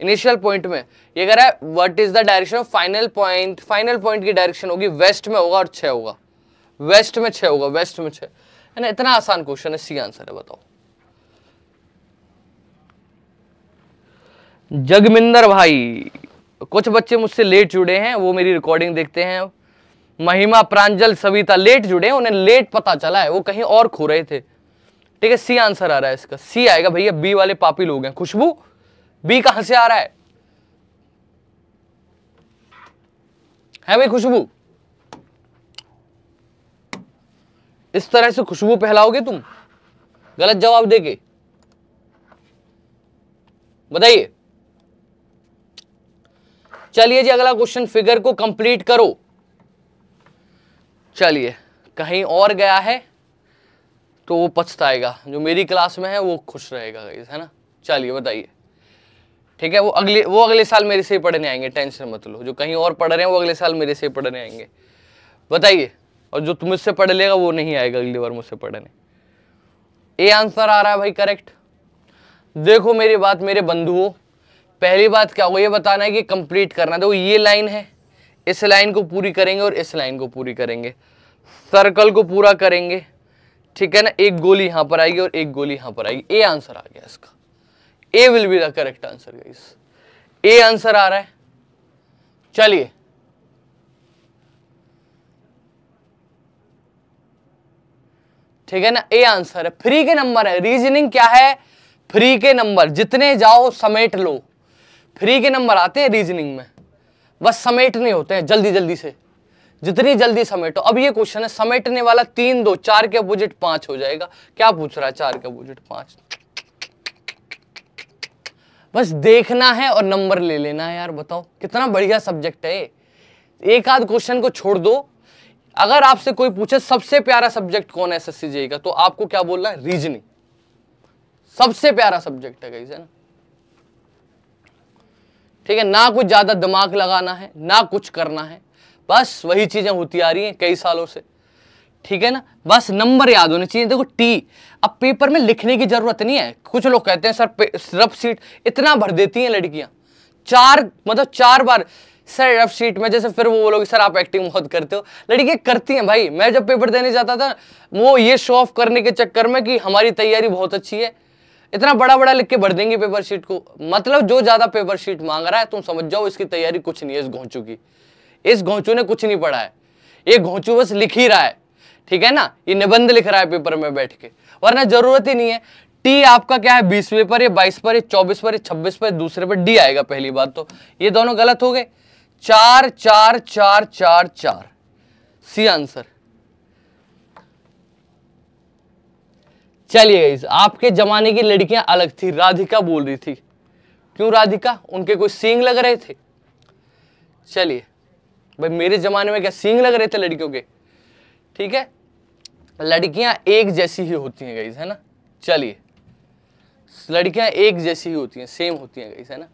इनिशियल पॉइंट में ये कह रहा है what is the direction of final point final point की डायरेक्शन होगी वेस्ट में होगा और छः होगा वेस्ट में छः होगा वेस्ट में छः है ना इतना आसान क्वेश्चन है सी आंसर है बताओ जगमिंदर भाई कुछ बच्चे मुझसे लेट जुड़े हैं वो मेरी रिकॉर्डिंग देखते हैं महिमा प्रांजल सविता लेट जुड़े हैं उन्हें लेट पता चला है वो कहीं और खो रहे थे ठीक है सी आंसर आ रहा है इसका सी आएगा भैया बी वाले पापी लोग हैं खुशबू बी कहां से आ रहा है है भाई खुशबू इस तरह से खुशबू पहलाओगे तुम गलत जवाब देके बताइए चलिए जी अगला क्वेश्चन फिगर को कंप्लीट करो चलिए कहीं और गया है तो वो पछताएगा जो मेरी क्लास में है वो खुश रहेगा है ना चलिए बताइए ठीक है वो अगले वो अगले साल मेरे से ही पढ़ने आएंगे टेंशन मत लो जो कहीं और पढ़ रहे हैं वो अगले साल मेरे से ही पढ़ने आएंगे बताइए और जो तुम मुझसे पढ़ लेगा वो नहीं आएगा अगली बार मुझसे पढ़ने ए आंसर आ रहा है भाई करेक्ट देखो मेरी बात मेरे बंधुओं पहली बात क्या होगा ये बताना है कि कंप्लीट करना देखो ये लाइन है इस लाइन को पूरी करेंगे और इस लाइन को पूरी करेंगे सर्कल को पूरा करेंगे ठीक है ना एक गोली यहां पर आएगी और एक गोली यहां पर आएगी ए आंसर आ गया इसका A will be the correct answer guys A answer आ रहा है चलिए ठीक है ना ए आंसर है फ्री के नंबर है रीजनिंग क्या है फ्री के नंबर जितने जाओ समेट लो फ्री के नंबर आते हैं रीजनिंग में बस समेटने होते हैं जल्दी जल्दी से जितनी जल्दी समेटो अब ये क्वेश्चन है समेटने वाला तीन दो चार के अपोजिट पांच हो जाएगा क्या पूछ रहा है चार के अपोजिट पांच बस देखना है और नंबर ले लेना है यार बताओ कितना बढ़िया सब्जेक्ट है एक आध क्वेश्चन को छोड़ दो अगर आपसे कोई पूछे सबसे प्यारा सब्जेक्ट कौन है एस एस का तो आपको क्या बोलना है रीजनिंग सबसे प्यारा सब्जेक्ट है कहीं से ना ठीक है ना कुछ ज़्यादा दिमाग लगाना है ना कुछ करना है बस वही चीज़ें होती आ रही हैं कई सालों से ठीक है ना बस नंबर याद होने चाहिए देखो टी अब पेपर में लिखने की ज़रूरत नहीं है कुछ लोग कहते हैं सर रफ सीट इतना भर देती हैं लड़कियाँ चार मतलब चार बार सर रफ सीट में जैसे फिर वो बोलोगे सर आप एक्टिंग बहुत करते हो लड़कियाँ करती हैं भाई मैं जब पेपर देने जाता था वो ये शो ऑफ करने के चक्कर में कि हमारी तैयारी बहुत अच्छी है इतना बड़ा बड़ा लिख के भर देंगे पेपर शीट को मतलब जो ज्यादा पेपर शीट मांग रहा है तुम समझ जाओ इसकी तैयारी कुछ नहीं है इस घोंचू की इस घोंचू ने कुछ नहीं पढ़ा है ये घोंचू बस लिख ही रहा है ठीक है ना ये निबंध लिख रहा है पेपर में बैठ के वरना जरूरत ही नहीं है टी आपका क्या है बीसवे पर ये बाईस पर चौबीस पर छब्बीस पर दूसरे पर डी आएगा पहली बात तो ये दोनों गलत हो गए चार चार चार चार चार सी आंसर चलिए इस आपके ज़माने की लड़कियां अलग थी राधिका बोल रही थी क्यों राधिका उनके कोई सींग लग रहे थे चलिए भाई मेरे ज़माने में क्या सींग लग रहे थे लड़कियों के ठीक है लड़कियां एक जैसी ही होती हैं गईज है ना चलिए लड़कियां एक जैसी ही होती हैं सेम होती हैं गईज है ना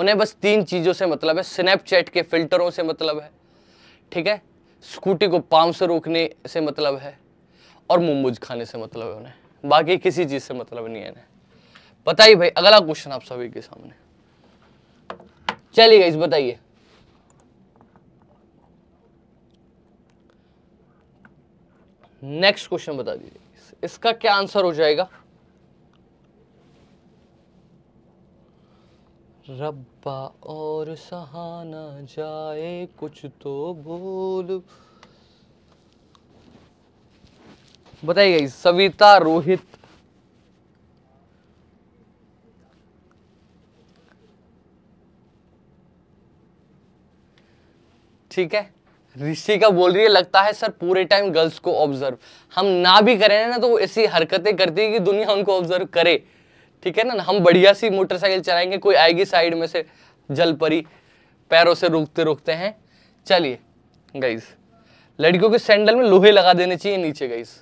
उन्हें बस तीन चीज़ों से मतलब है स्नैपचैट के फिल्टरों से मतलब है ठीक है स्कूटी को पाँव से रोकने से मतलब है और मोमोज खाने से मतलब है उन्हें बाकी किसी चीज़ से मतलब नहीं है ना पता ही भाई अगला क्वेश्चन आप सभी के सामने चलिए इस बताइए नेक्स्ट क्वेश्चन बता दीजिए इसका क्या आंसर हो जाएगा रब्बा और सहाना जाए कुछ तो बोलू बताइए सविता रोहित ठीक है ऋषि का बोल रही है लगता है सर पूरे टाइम गर्ल्स को ऑब्जर्व हम ना भी करें ना तो वो ऐसी हरकतें करती है कि दुनिया उनको ऑब्जर्व करे ठीक है ना हम बढ़िया सी मोटरसाइकिल चलाएंगे कोई आएगी साइड में से जल परी पैरों से रोकते रोकते हैं चलिए गईस लड़कियों के सैंडल में लोहे लगा देने चाहिए नीचे गईस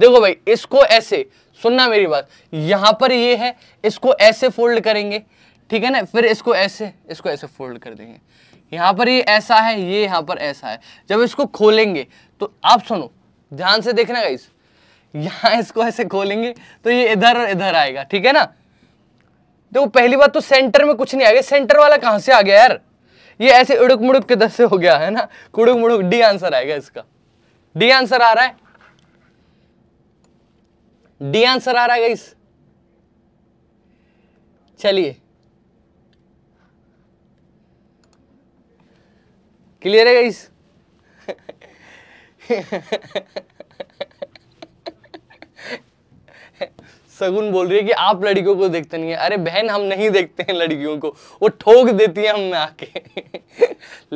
देखो भाई इसको ऐसे सुनना मेरी बात यहां पर ये है इसको ऐसे फोल्ड करेंगे ठीक है ना फिर इसको ऐसे इसको ऐसे फोल्ड कर देंगे यहां पर ये ऐसा है ये यहां पर ऐसा है जब इसको खोलेंगे तो आप सुनो ध्यान से देखना गाइस यहां इसको ऐसे खोलेंगे तो ये इधर और इधर आएगा ठीक है ना देखो पहली बात तो सेंटर में कुछ नहीं आ गया सेंटर वाला कहाँ से आ गया यार ये ऐसे उड़ुक मुड़ुक दर से हो गया है ना कुड़ुक मुड़ुक डी आंसर आएगा इसका डी आंसर आ रहा है डी आंसर आ रहा है इस चलिए क्लियर है इस सगुन बोल रही है कि आप लड़कियों को देखते नहीं है अरे बहन हम नहीं देखते हैं लड़कियों को वो ठोक देती है हमें आके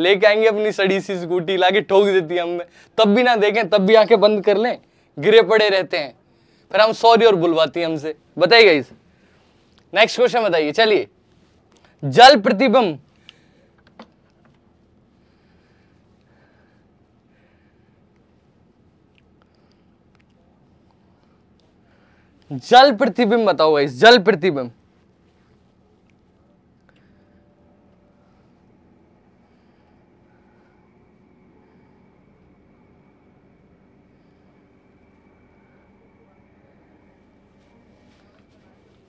लेके आएंगे अपनी सड़ी सी स्कूटी लाके ठोक देती है हमें तब भी ना देखें तब भी आके बंद कर लें गिरे पड़े रहते हैं फिर हम सॉरी और बुलवाती है हमसे बताइए इसे नेक्स्ट क्वेश्चन बताइए चलिए जल प्रतिबिंब जल प्रतिबिंब बताओ गाइस जल प्रतिबिंब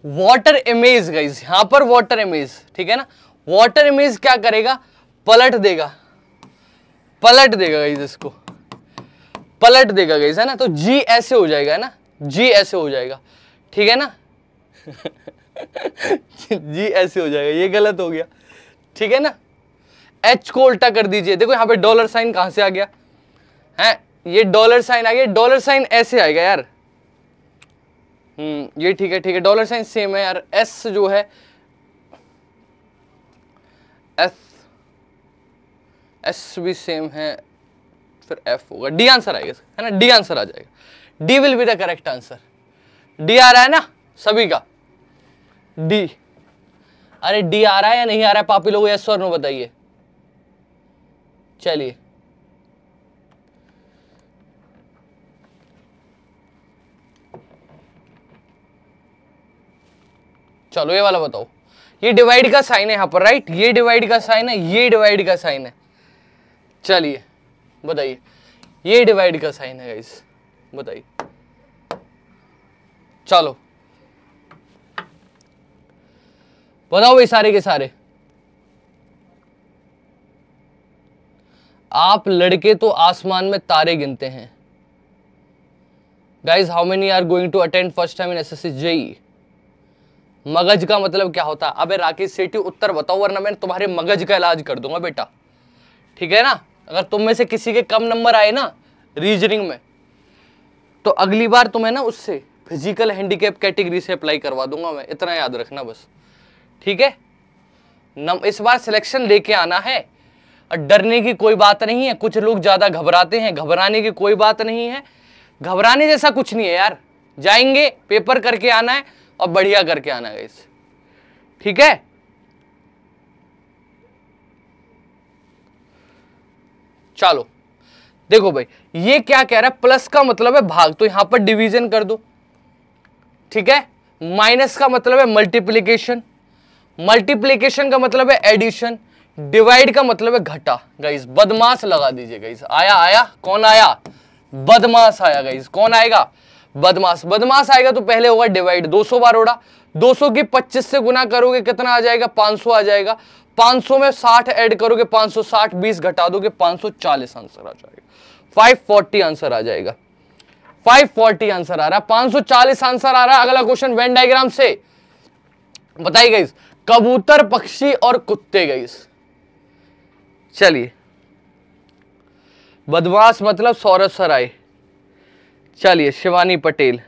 वाटर इमेज गाइज यहां पर वाटर इमेज ठीक है ना वाटर इमेज क्या करेगा पलट देगा पलट देगा गाइज इसको पलट देगा गाइज है ना तो जी ऐसे हो जाएगा ना जी ऐसे हो जाएगा ठीक है ना जी ऐसे हो जाएगा ये गलत हो गया ठीक है ना एच को उल्टा कर दीजिए देखो यहां पे डॉलर साइन कहां से आ गया है ये डॉलर साइन आ गया डॉलर साइन ऐसे आएगा यार हम्म, ये ठीक है ठीक है डॉलर साइन सेम है यार एस जो है एस एस भी सेम है फिर एफ होगा डी आंसर आएगा है ना डी आंसर आ जाएगा D will be the correct answer D आ रहा है ना सभी का डी अरे डी आ रहा है या नहीं आ रहा है पापी लोग यस और नो बताइए चलिए चलो ये वाला बताओ ये डिवाइड का साइन है यहाँ पर राइट ये डिवाइड का साइन है ये डिवाइड का साइन है चलिए बताइए ये डिवाइड का साइन है गाइस बताइए चलो बताओ भाई सारे के सारे आप लड़के तो आसमान में तारे गिनते हैं guys many are going to attend first time in S S S JE मगज का मतलब क्या होता है अबे राकेश सेठी उत्तर बताओ वरना मैं तुम्हारे मगज का इलाज कर दूंगा बेटा ठीक है ना अगर तुम में से किसी के कम नंबर आए ना रीजनिंग में तो अगली बार तुम्हें ना उससे फिजिकल हैंडीकेप कैटेगरी से अप्लाई करवा दूंगा मैं इतना याद रखना बस ठीक है नम इस बार सिलेक्शन लेके आना है डरने की कोई बात नहीं है कुछ लोग ज़्यादा घबराते हैं घबराने की कोई बात नहीं है घबराने जैसा कुछ नहीं है यार जाएंगे पेपर करके आना है और बढ़िया करके आना गाइस ठीक है चलो देखो भाई ये क्या कह रहा है प्लस का मतलब है भाग तो यहां पर डिवीजन कर दो ठीक है माइनस का मतलब है मल्टीप्लीकेशन मल्टीप्लीकेशन का मतलब है एडिशन डिवाइड का मतलब है घटा गाइस बदमाश लगा दीजिए गाइस आया आया कौन आया बदमाश आया गाइस कौन आएगा बदमाश बदमाश आएगा तो पहले होगा डिवाइड 200 बार उड़ा 200 की 25 से गुना करोगे कितना आ जाएगा 500 आ जाएगा 500 में 60 ऐड करोगे 560 20 घटा दोगे 540 आंसर आ जाएगा 540 आंसर आ जाएगा 540 आंसर आ रहा है 540 आंसर आ रहा है अगला क्वेश्चन वेन डायग्राम से बताइए गई कबूतर पक्षी और कुत्ते गई चलिए बदमाश मतलब सौरभ सर आए चलिए शिवानी पटेल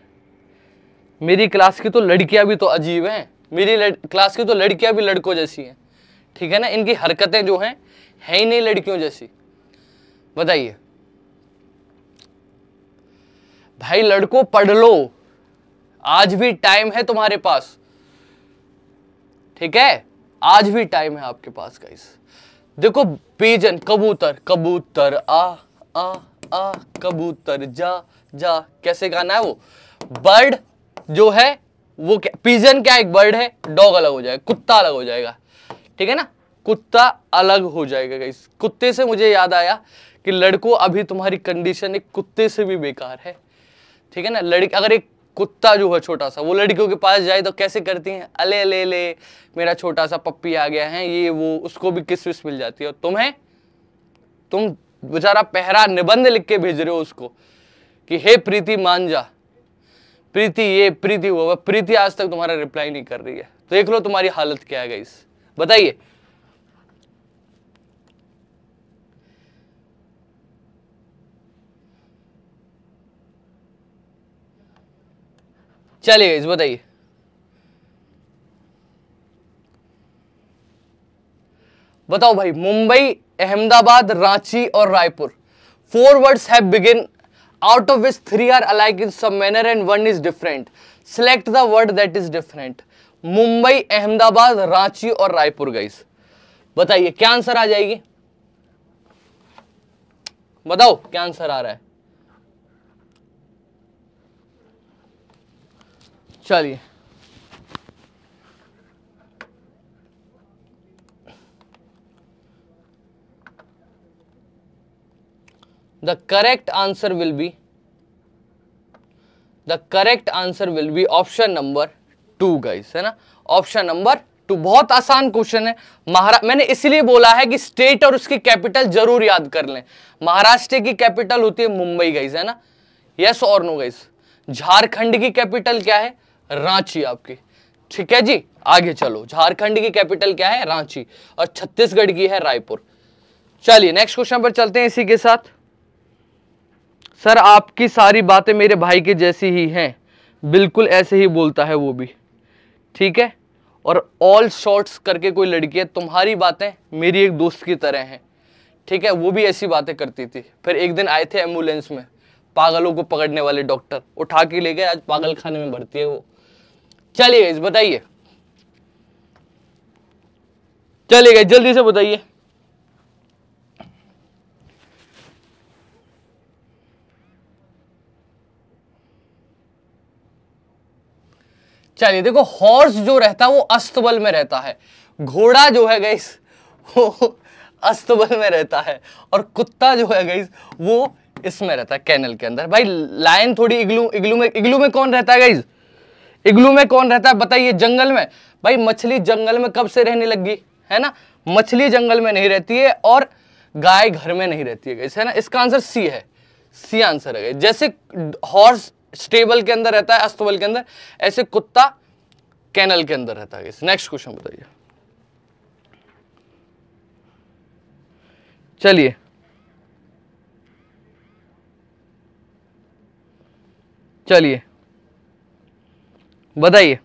मेरी क्लास की तो लड़कियां भी तो अजीब हैं मेरी क्लास की तो लड़कियां भी लड़कों जैसी हैं ठीक है ना इनकी हरकतें जो हैं है ही नहीं लड़कियों जैसी बताइए भाई लड़कों पढ़ लो आज भी टाइम है तुम्हारे पास ठीक है आज भी टाइम है आपके पास गाइस देखो पीजन कबूतर कबूतर आ आ आ कबूतर जा जा कैसे गाना है वो बर्ड जो है वो क्या पिजन क्या एक बर्ड है डॉग अलग हो जाएगा कुत्ता अलग हो जाएगा ठीक है ना कुत्ता अलग हो जाएगा गाइस कुत्ते से मुझे याद आया कि लड़को अभी तुम्हारी कंडीशन एक कुत्ते से भी बेकार है ठीक है ना लड़की अगर एक कुत्ता जो है छोटा सा वो लड़कियों के पास जाए तो कैसे करती हैं अले ले ले मेरा छोटा सा पप्पी आ गया है ये वो उसको भी किस विस मिल जाती है और तुम्हें तुम बेचारा पहरा निबंध लिख के भेज रहे हो उसको कि हे प्रीति मान जा प्रीति ये प्रीति वो प्रीति आज तक तुम्हारा रिप्लाई नहीं कर रही है देख लो तुम्हारी हालत क्या है गाइस बताइए चलिए गाइस बताइए बताओ भाई मुंबई अहमदाबाद रांची और Raipur four words have begin out of which three are alike in some manner and one is different select the word that is different Mumbai Ahmedabad Ranchi और रायपुर गईस बताइए क्या आंसर आ जाएगी बताओ क्या आंसर आ रहा है चलिए the correct answer will be the correct answer will be option number two guys है ना ऑप्शन नंबर टू बहुत आसान क्वेश्चन है महारा मैंने इसलिए बोला है कि स्टेट और उसकी कैपिटल जरूर याद कर लें महाराष्ट्र की कैपिटल होती है मुंबई गाइस है ना यस और नो गाइस झारखंड की कैपिटल क्या है रांची आपकी ठीक है जी आगे चलो झारखंड की कैपिटल क्या है रांची और छत्तीसगढ़ की है रायपुर चलिए नेक्स्ट क्वेश्चन पर चलते हैं इसी के साथ सर आपकी सारी बातें मेरे भाई के जैसी ही हैं बिल्कुल ऐसे ही बोलता है वो भी ठीक है और ऑल शॉर्ट्स करके कोई लड़की है तुम्हारी बातें मेरी एक दोस्त की तरह हैं ठीक है वो भी ऐसी बातें करती थी फिर एक दिन आए थे एम्बुलेंस में पागलों को पकड़ने वाले डॉक्टर उठा के ले गए आज पागल खाने में भरती है वो चलिए बताइए चलिए जल्दी से बताइए चलिए देखो हॉर्स जो रहता है वो अस्तबल में रहता है घोड़ा जो है गई वो अस्तबल में रहता है और कुत्ता जो है गई वो इसमें रहता है कैनल के अंदर भाई लाइन थोड़ी इग्लू इग्लू में इग्लू में कौन रहता है गई इग्लू में कौन रहता है बताइए जंगल में भाई मछली जंगल में कब से रहने लगी है ना मछली जंगल में नहीं रहती है और गाय घर में नहीं रहती है गई है ना इसका आंसर सी है सी आंसर है जैसे हॉर्स स्टेबल के अंदर रहता है अस्तबल के अंदर ऐसे कुत्ता कैनल के अंदर रहता है नेक्स्ट क्वेश्चन बताइए चलिए चलिए बताइए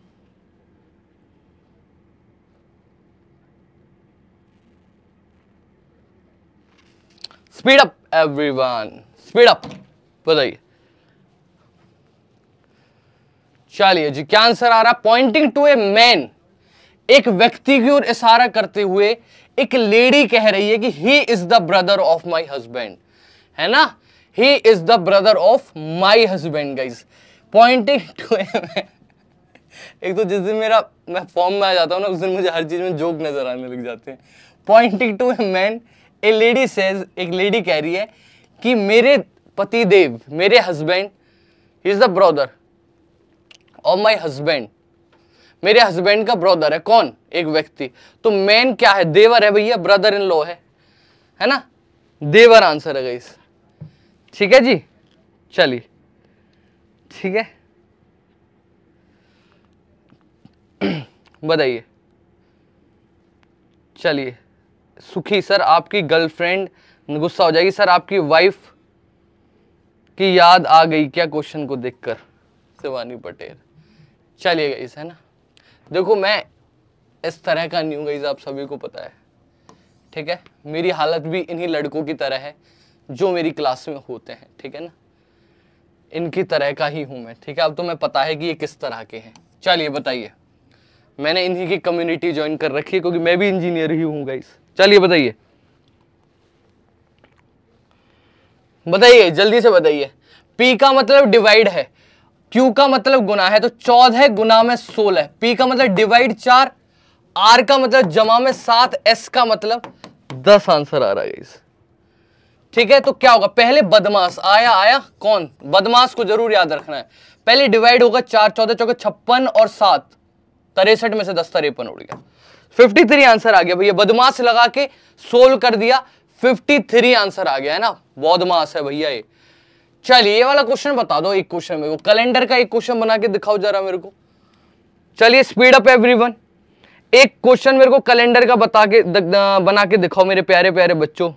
speed up everyone speed up बताइए चलिए जी क्या आंसर आ रहा पॉइंटिंग टू ए मैन एक व्यक्ति की ओर इशारा करते हुए एक लेडी कह रही है कि he is the brother of my husband है ना he is the brother of my husband guys pointing to a man एक तो जिस दिन मेरा मैं फॉर्म में आ जाता हूँ ना उस दिन मुझे हर चीज़ में जोक नजर आने लग जाते हैं pointing to a man a lady says एक लेडी कह रही है कि मेरे पति देव मेरे हस्बैंड इज द ब्रदर और माई हस्बैंड मेरे हस्बैंड का ब्रदर है कौन एक व्यक्ति तो मैन क्या है देवर है भैया ब्रदर इन लॉ है है ना देवर आंसर है गई ठीक है जी चलिए ठीक है बताइए चलिए सुखी सर आपकी गर्लफ्रेंड गुस्सा हो जाएगी सर आपकी वाइफ की याद आ गई क्या क्वेश्चन को देखकर शिवानी पटेल चलिए गईस है ना देखो मैं इस तरह का नहीं हूँ गईस आप सभी को पता है ठीक है मेरी हालत भी इन्हीं लड़कों की तरह है जो मेरी क्लास में होते हैं ठीक है ना इनकी तरह का ही हूँ मैं ठीक है अब तो मैं पता है कि ये किस तरह के हैं चलिए बताइए मैंने इन्हीं की कम्युनिटी ज्वाइन कर रखी है क्योंकि मैं भी इंजीनियर ही हूँ गाइस चलिए बताइए बताइए जल्दी से बताइए पी का मतलब डिवाइड है क्यू का मतलब गुना है तो चौदह गुना में सोलह पी का मतलब डिवाइड चार आर का मतलब जमा में सात एस का मतलब दस आंसर आ रहा है इस ठीक है तो क्या होगा पहले बदमाश आया आया कौन बदमाश को जरूर याद रखना है पहले डिवाइड होगा चार चौदह चौके छप्पन और सात तिरसठ में से दस तिरपन उड़ गया फिफ्टी थ्री आंसर आ गया भैया बदमाश लगा के सोल्व कर दिया फिफ्टी थ्री आंसर आ गया है ना बदमाश है भैया ये चलिए ये वाला क्वेश्चन बता दो एक क्वेश्चन मेरे को कैलेंडर का एक क्वेश्चन बना के दिखाओ जरा मेरे को चलिए स्पीड अप एवरीवन एक क्वेश्चन मेरे को कैलेंडर का बता के द, द, बना के दिखाओ मेरे प्यारे प्यारे बच्चों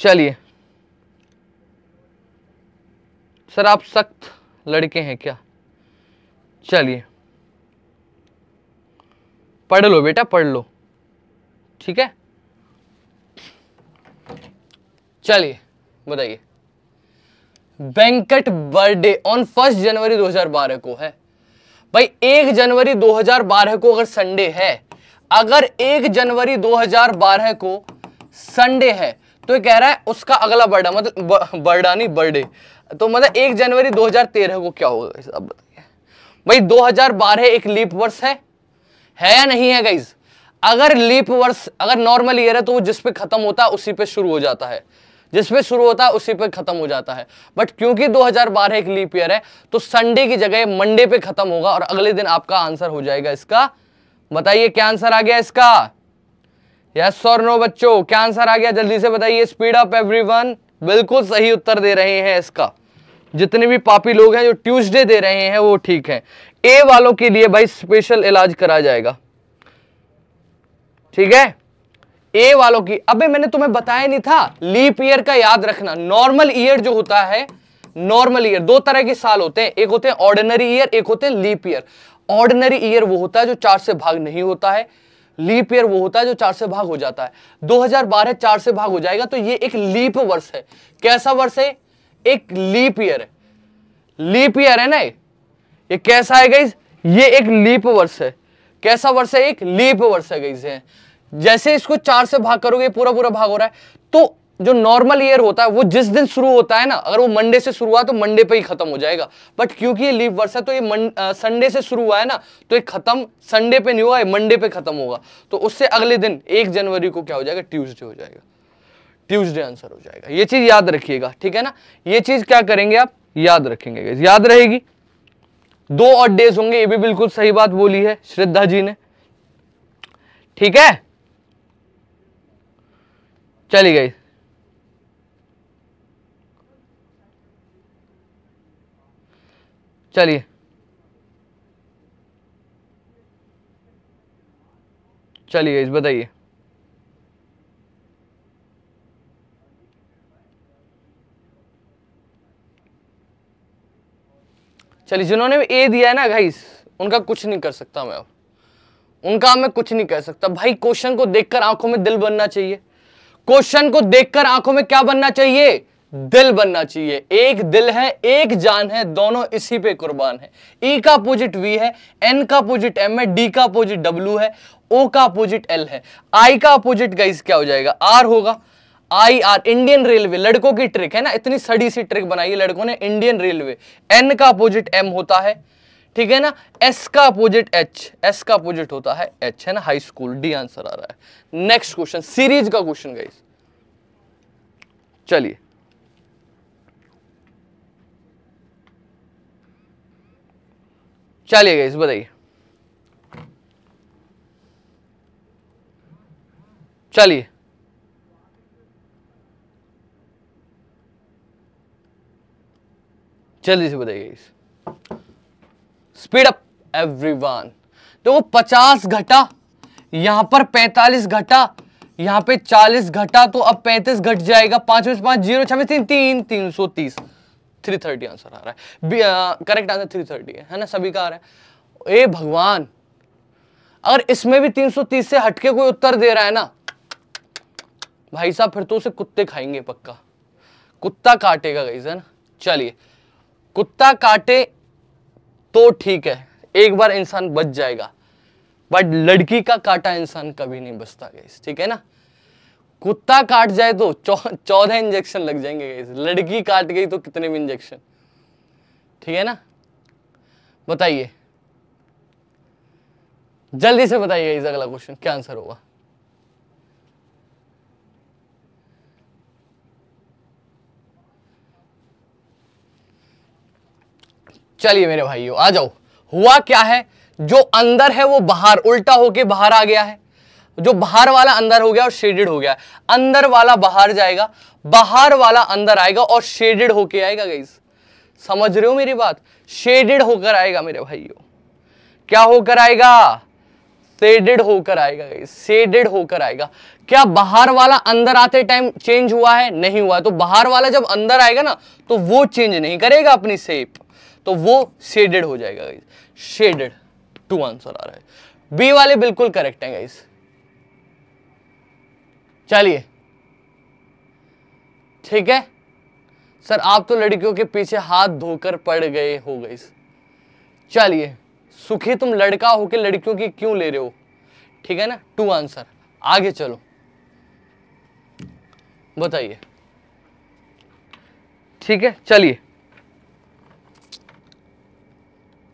चलिए सर आप सख्त लड़के हैं क्या चलिए पढ़ लो बेटा पढ़ लो ठीक है चलिए बताइए Venkat birthday on first January 2012 को है भाई एक जनवरी 2012 को अगर संडे है अगर एक जनवरी 2012 को संडे है तो ये कह रहा है उसका अगला बर्डा मतलब बर्डा नहीं बर्थडे तो मतलब एक जनवरी 2013 को क्या होगा अब बताइए भाई 2012 एक लीप वर्ष है है या नहीं है गाइज अगर लीप वर्ष अगर नॉर्मल ईयर है तो वो जिस पे खत्म होता है उसी पे शुरू हो जाता है जिस पे शुरू होता है उसी पे खत्म हो जाता है बट क्योंकि 2012 एक लीप ईयर है तो संडे की जगह मंडे पे खत्म होगा और अगले दिन आपका आंसर हो जाएगा इसका बताइए क्या आंसर आ गया इसका यस और नो बच्चों क्या आंसर आ गया जल्दी से बताइए स्पीड अप एवरीवन बिल्कुल सही उत्तर दे रहे हैं इसका जितने भी पापी लोग हैं जो ट्यूसडे दे रहे हैं वो ठीक है ए वालों के लिए भाई स्पेशल इलाज करा जाएगा ठीक है ए वालों की अबे मैंने तुम्हें बताया नहीं था लीप ईयर का याद रखना नॉर्मल ईयर जो होता है नॉर्मल ईयर दो तरह के साल होते हैं एक होते हैं ऑर्डिनरी ईयर एक होते हैं लीप ईयर ऑर्डिनरी ईयर वो होता है जो चार से भाग नहीं होता है लीप ईयर वो होता है जो चार से भाग हो जाता है 2012 चार से भाग हो जाएगा तो ये एक लीप वर्ष है कैसा वर्ष है एक लीप ईयर है लीप ईयर है ना ये कैसा है गई ये एक लीप वर्ष है कैसा वर्ष है एक लीप वर्ष है गई है जैसे इसको चार से भाग करोगे पूरा पूरा भाग हो रहा है तो जो नॉर्मल ईयर होता है वो जिस दिन शुरू होता है ना अगर वो मंडे से शुरू हुआ तो मंडे पे ही खत्म हो जाएगा बट क्योंकि ये लीव वर्ष है तो ये संडे से शुरू हुआ है ना तो ये खत्म संडे पे नहीं हुआ है मंडे पे खत्म होगा तो उससे अगले दिन एक जनवरी को क्या हो जाएगा ट्यूजडे हो जाएगा ट्यूजडे आंसर हो जाएगा ये चीज याद रखिएगा ठीक है ना ये चीज क्या करेंगे आप याद रखेंगे याद रहेगी दो और डेज होंगे ये भी बिल्कुल सही बात बोली है श्रद्धा जी ने ठीक है चली गई चलिए चलिए इस बताइए चलिए जिन्होंने ए दिया है ना गाइस उनका कुछ नहीं कर सकता मैं अब उनका मैं कुछ नहीं कर सकता भाई क्वेश्चन को देखकर आंखों में दिल बनना चाहिए क्वेश्चन को देखकर आंखों में क्या बनना चाहिए दिल बनना चाहिए एक दिल है एक जान है दोनों इसी पे कुर्बान है ई e का अपोजिट वी है एन का अपोजिट एम है डी का अपोजिट डब्ल्यू है ओ का अपोजिट एल है आई का अपोजिट गाइस क्या हो जाएगा आर होगा आई आर इंडियन रेलवे लड़कों की ट्रिक है ना इतनी सड़ी सी ट्रिक बनाई है लड़कों ने इंडियन रेलवे एन का अपोजिट एम होता है ठीक है ना एस का अपोजिट एच एस का अपोजिट होता है एच है ना हाई स्कूल डी आंसर आ रहा है नेक्स्ट क्वेश्चन सीरीज का क्वेश्चन गाइस चलिए चलिए गाइस बताइए चलिए जल्दी से बताइए गाइस स्पीड अप एवरीवन तो वो 50 घटा यहां पर 45 घटा यहां पे 40 घटा तो अब 35 घट जाएगा पांच में पांच जीरो छब्बीस तीन तीन तीन सौ तीस थ्री थर्टी आंसर आ रहा है करेक्ट आंसर थ्री थर्टी है है ना सभी का आ रहा है ए भगवान अगर इसमें भी 330 से हटके कोई उत्तर दे रहा है ना भाई साहब फिर तो उसे कुत्ते खाएंगे पक्का कुत्ता काटेगा गई है ना चलिए कुत्ता काटे तो ठीक है एक बार इंसान बच जाएगा बट लड़की का काटा इंसान कभी नहीं बचता गैस ठीक है ना कुत्ता काट जाए तो चौदह इंजेक्शन लग जाएंगे गैस लड़की काट गई तो कितने भी इंजेक्शन ठीक है ना बताइए जल्दी से बताइए इस अगला क्वेश्चन क्या आंसर होगा चलिए मेरे भाइयों आ जाओ हुआ क्या है जो अंदर है वो बाहर उल्टा होके बाहर आ गया है जो बाहर वाला अंदर हो गया और शेडेड हो गया अंदर वाला बाहर जाएगा बाहर वाला अंदर आएगा और शेडेड होके आएगा गाइज समझ रहे हो मेरी बात शेडेड होकर आएगा मेरे भाइयों क्या होकर आएगा शेडेड होकर आएगा गई शेडेड होकर आएगा क्या बाहर वाला अंदर आते टाइम चेंज हुआ है नहीं हुआ तो बाहर वाला जब अंदर आएगा ना तो वो चेंज नहीं करेगा अपनी सेप तो वो शेडेड हो जाएगा गाइज शेडेड टू आंसर आ रहा है बी वाले बिल्कुल करेक्ट हैं गाइस चलिए ठीक है सर आप तो लड़कियों के पीछे हाथ धोकर पड़ गए हो गई चलिए सुखी तुम लड़का होकर लड़कियों की क्यों ले रहे हो ठीक है ना टू आंसर आगे चलो बताइए ठीक है चलिए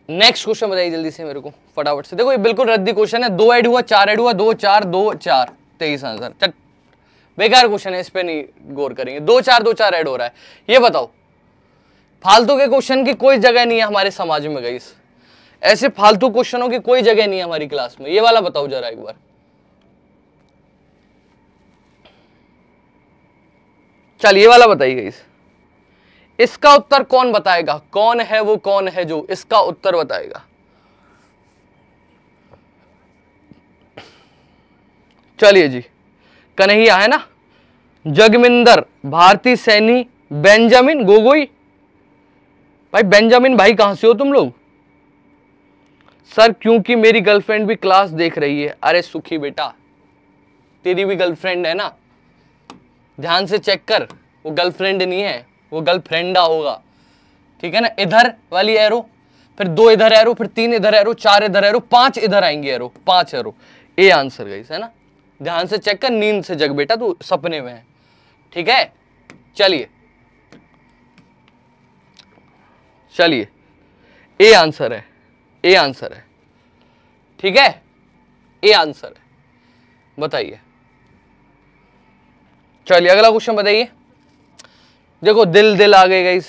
नेक्स्ट क्वेश्चन बताइए जल्दी से मेरे को फटाफट से देखो ये बिल्कुल रद्दी क्वेश्चन है दो एड हुआ चार एड हुआ दो चार दो चार तेईस आंसर चट बेकार क्वेश्चन है इस पर नहीं गौर करेंगे दो चार दो चार ऐड हो रहा है ये बताओ फालतू के क्वेश्चन की कोई जगह नहीं है हमारे समाज में गई ऐसे फालतू क्वेश्चनों की कोई जगह नहीं है हमारी क्लास में ये वाला बताओ जरा एक बार चल ये वाला बताइए इस इसका उत्तर कौन बताएगा कौन है वो कौन है जो इसका उत्तर बताएगा चलिए जी कन्हैया है ना जगमिंदर भारतीय सैनी बेंजामिन गोगोई भाई बेंजामिन भाई कहां से हो तुम लोग सर क्योंकि मेरी गर्लफ्रेंड भी क्लास देख रही है अरे सुखी बेटा तेरी भी गर्लफ्रेंड है ना ध्यान से चेक कर वो गर्लफ्रेंड नहीं है वो गर्लफ्रेंडा होगा ठीक है ना इधर वाली एरो फिर दो इधर एरो फिर तीन इधर एरो चार इधर एरो पांच इधर आएंगे एरो पांच एरो ए आंसर गई है ना ध्यान से चेक कर नींद से जग बेटा तू सपने में है ठीक है चलिए चलिए ए आंसर है ए आंसर है ठीक है ए आंसर है बताइए चलिए अगला क्वेश्चन बताइए देखो दिल दिल आ गए गई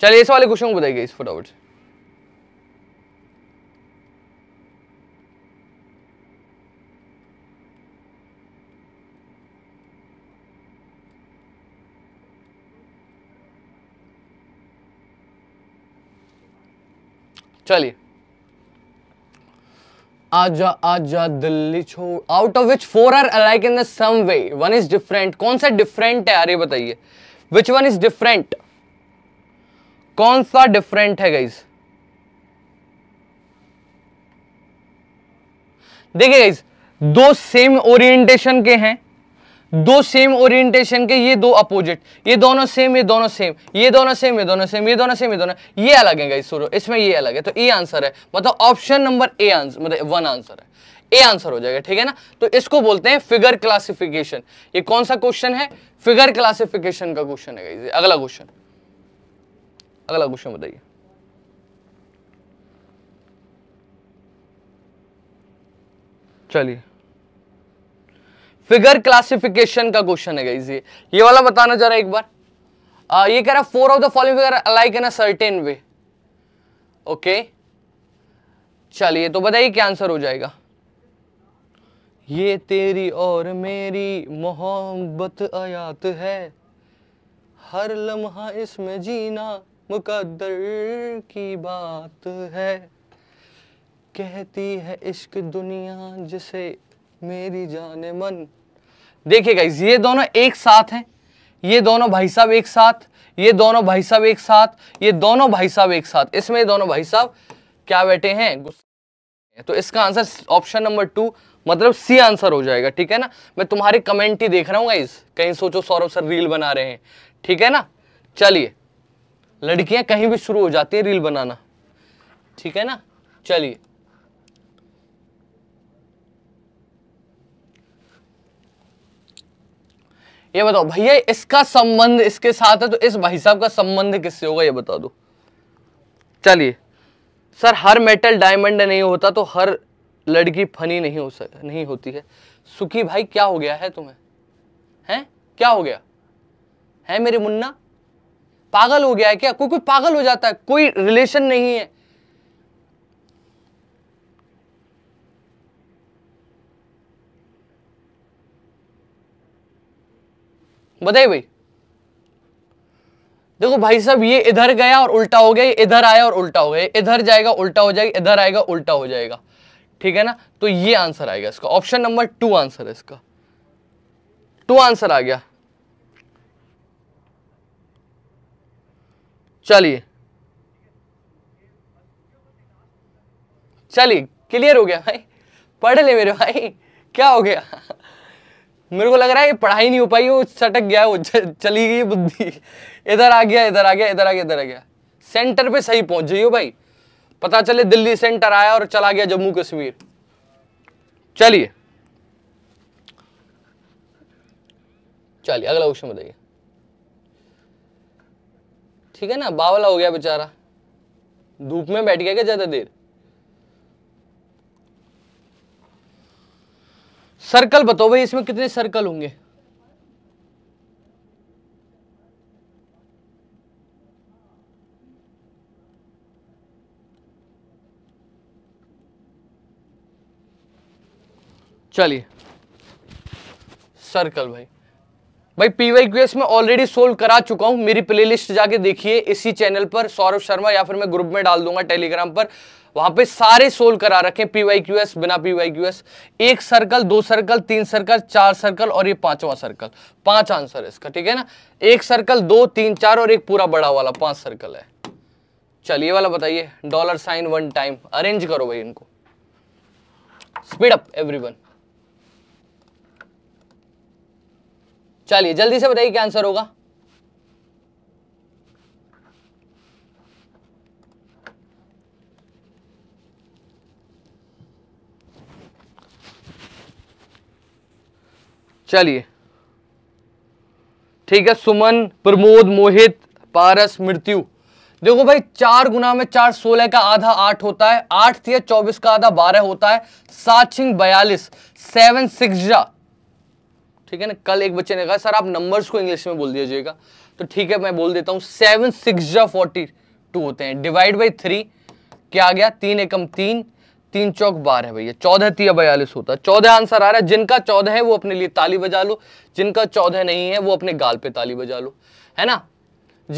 चलिए इस वाले क्वेश्चन को बताइए इस फटाफट से चलिए आजा आजा दिल्ली छोड़ out of which four are alike in the some way one is different कौन सा डिफरेंट है अरे बताइए विच वन इज डिफरेंट कौन सा डिफरेंट है गाइज देखिए गाइज दो सेम ओरिएंटेशन के हैं दो सेम ओरिएंटेशन के ये दो अपोजिट ये दोनों सेम ये दोनों सेम ये दोनों सेम ये दोनों सेम ये दोनों सेम ये दोनों ये अलग है गाइस सुनो इसमें ये अलग है तो ए आंसर है मतलब ऑप्शन नंबर ए आंसर मतलब वन आंसर है ए आंसर हो जाएगा ठीक है ना तो इसको बोलते हैं फिगर क्लासिफिकेशन ये कौन सा क्वेश्चन है फिगर क्लासिफिकेशन का क्वेश्चन है गाइस अगला क्वेश्चन अगला क्वेश्चन बताइए चलिए फिगर क्लासिफिकेशन का क्वेश्चन है गाइज ये ये वाला बताना जरा एक बार आ, ये कह रहा है four of the following figure alike in a certain way okay चलिए तो बताइए क्या आंसर हो जाएगा ये तेरी और मेरी मोहब्बत आयात है हर लम्हा इसमें जीना मुकद्दर की बात है कहती है इश्क दुनिया जिसे मेरी जाने मन देखिए गाइज ये दोनों एक साथ हैं ये दोनों भाई साहब एक साथ ये दोनों भाई साहब एक साथ ये दोनों भाई साहब एक साथ इसमें दोनों भाई साहब क्या बैठे हैं तो इसका आंसर ऑप्शन नंबर टू मतलब सी आंसर हो जाएगा ठीक है ना मैं तुम्हारी कमेंट ही देख रहा हूँ गाइज कहीं सोचो सौरभ सर रील बना रहे हैं ठीक है ना चलिए लड़कियां कहीं भी शुरू हो जाती हैं रील बनाना ठीक है ना चलिए ये बताओ भैया इसका संबंध इसके साथ है तो इस भाई साहब का संबंध किससे होगा ये बता दो चलिए सर हर मेटल डायमंड नहीं होता तो हर लड़की फनी नहीं हो सक नहीं होती है सुखी भाई क्या हो गया है तुम्हें हैं क्या हो गया है मेरे मुन्ना पागल हो गया है क्या कोई कोई पागल हो जाता है कोई रिलेशन नहीं है बताइए भाई देखो भाई साहब ये इधर गया और उल्टा हो गया इधर आया और उल्टा हो गया इधर जाएगा उल्टा हो जाएगा इधर आएगा उल्टा हो जाएगा ठीक है ना तो ये आंसर आएगा इसका ऑप्शन नंबर टू आंसर है इसका टू आंसर आ गया चलिए चलिए क्लियर हो गया भाई पढ़ ले मेरे भाई क्या हो गया मेरे को लग रहा है ये पढ़ाई नहीं हो पाई वो सटक गया वो चली गई बुद्धि इधर आ गया इधर आ गया इधर आ गया इधर आ गया सेंटर पे सही पहुंच जाइयो भाई पता चले दिल्ली सेंटर आया और चला गया जम्मू कश्मीर चलिए चलिए अगला क्वेश्चन बताइए ठीक है ना बावला हो गया बेचारा धूप में बैठ गया क्या ज्यादा देर सर्कल बताओ भाई इसमें कितने सर्कल होंगे चलिए सर्कल भाई भाई पीवाई क्यूएस में ऑलरेडी सोल्व करा चुका हूं मेरी प्लेलिस्ट जाके देखिए इसी चैनल पर सौरभ शर्मा या फिर मैं ग्रुप में डाल दूंगा टेलीग्राम पर वहां पे सारे सोल्व करा रखे पीवाई क्यूएस बिना पीवाई क्यूएस एक सर्कल दो सर्कल तीन सर्कल चार सर्कल और ये पांचवा सर्कल पांच आंसर है इसका ठीक है ना एक सर्कल दो तीन चार और एक पूरा बड़ा वाला पांच सर्कल है चलिए वाला बताइए dollar sign one time arrange करो भाई इनको स्पीड अप वन चलिए जल्दी से बताइए क्या आंसर होगा चलिए ठीक है सुमन प्रमोद मोहित पारस मृत्यु देखो भाई चार गुना में चार सोलह का आधा आठ होता है आठ थी चौबीस का आधा बारह होता है सात छिंग बयालीस सेवन सिक्स जा ठीक है ना कल एक बच्चे ने कहा सर आप नंबर्स को इंग्लिश में बोल दीजिएगा तो ठीक है मैं बोल देता हूँ सेवन सिक्स जा फोर्टी टू होते हैं डिवाइड बाई थ्री क्या आ गया तीन एकम तीन तीन चौक बारह भैया चौदह तिया बयालीस होता है चौदह आंसर आ रहा है जिनका चौदह है वो अपने लिए ताली बजा लो जिनका चौदह नहीं है वो अपने गाल पे ताली बजा लो है ना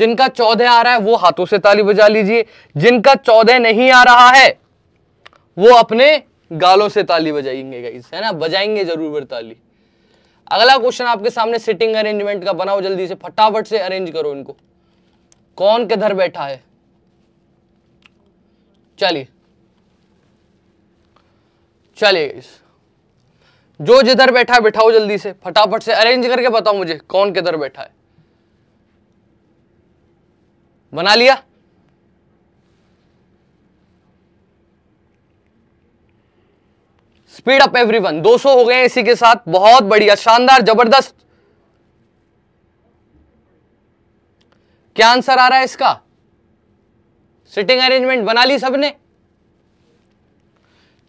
जिनका चौदह आ रहा है वो हाथों से ताली बजा लीजिए जिनका चौदह नहीं आ रहा है वो अपने गालों से ताली बजाएंगे गाइस है ना बजाएंगे जरूर ताली अगला क्वेश्चन आपके सामने सिटिंग अरेंजमेंट का बनाओ जल्दी से फटाफट से अरेंज करो इनको कौन किधर बैठा है चलिए चलिए जो जिधर बैठा है बैठाओ जल्दी से फटाफट से अरेंज करके बताओ मुझे कौन किधर बैठा है बना लिया स्पीड अप एवरीवन 200 हो गए इसी के साथ बहुत बढ़िया शानदार जबरदस्त क्या आंसर आ रहा है इसका सिटिंग अरेंजमेंट बना ली सबने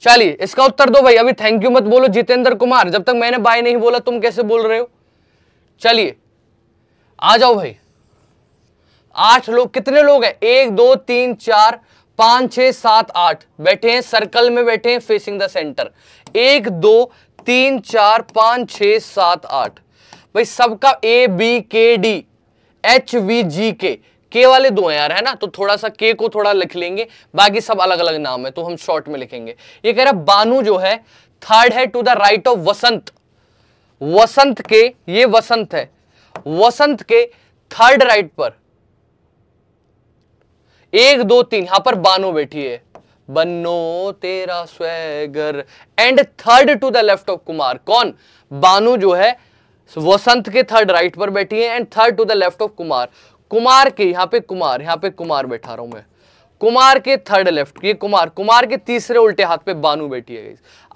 चलिए इसका उत्तर दो भाई अभी थैंक यू मत बोलो जितेंद्र कुमार जब तक मैंने बाय नहीं बोला तुम कैसे बोल रहे हो चलिए आ जाओ भाई आठ लोग कितने लोग हैं एक दो तीन चार पांच छह सात आठ बैठे हैं सर्कल में बैठे हैं फेसिंग द सेंटर एक दो तीन चार पांच छह सात आठ भाई सबका A B K D H V G K K वाले दो हैं यार है ना तो थोड़ा सा के को थोड़ा लिख लेंगे बाकी सब अलग अलग नाम है तो हम शॉर्ट में लिखेंगे ये कह रहा बानू जो है थर्ड है to the right of Vasant Vasant के ये वसंत है वसंत के थर्ड राइट पर एक दो तीन यहां पर बानो बैठी है बनो तेरा swagger and third to the left of Kumar कौन बानो जो है वसंत के थर्ड राइट पर बैठी है and third to the left of Kumar Kumar के यहाँ पे कुमार यहाँ पे कुमार बैठा रहा हूं मैं कुमार के थर्ड लेफ्ट ये कुमार कुमार के तीसरे उल्टे हाथ पे बानु बैठी है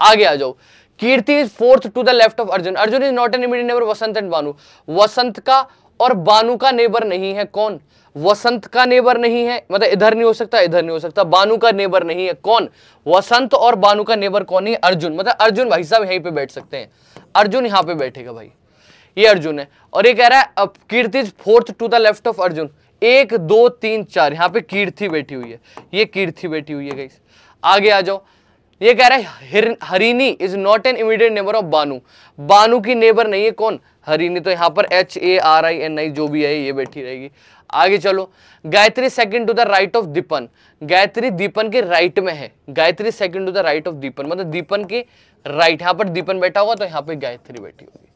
आगे आ जाओ Kirti is fourth to the left of Arjun Arjun is not an immediate neighbour Vasant and Banu Vasant का और बानु का नेबर नहीं है कौन वसंत का नेबर नहीं है मतलब इधर नहीं हो सकता इधर नहीं हो सकता बानू का नेबर नहीं है कौन वसंत और बानु का नेबर कौन है अर्जुन मतलब अर्जुन भाई साहब यहीं पे बैठ सकते हैं अर्जुन यहाँ पे बैठेगा भाई ये अर्जुन है और ये कह रहा है अब Kirti is fourth to the left of Arjun एक दो तीन चार यहाँ पे कीर्ति बैठी हुई है ये कीर्ति बैठी हुई है गई आगे आ जाओ ये कह रहा है Harini is not an immediate neighbour of Banu Banu की नेबर नहीं है कौन हरिनी तो यहाँ पर H A R I N I जो भी है ये बैठी रहेगी आगे चलो Gayatri second to the right of Deepan Gayatri Deepan के राइट में है Gayatri second to the right of Deepan मतलब दीपन के राइट यहाँ पर दीपन बैठा होगा तो यहाँ पे गायत्री बैठी होगी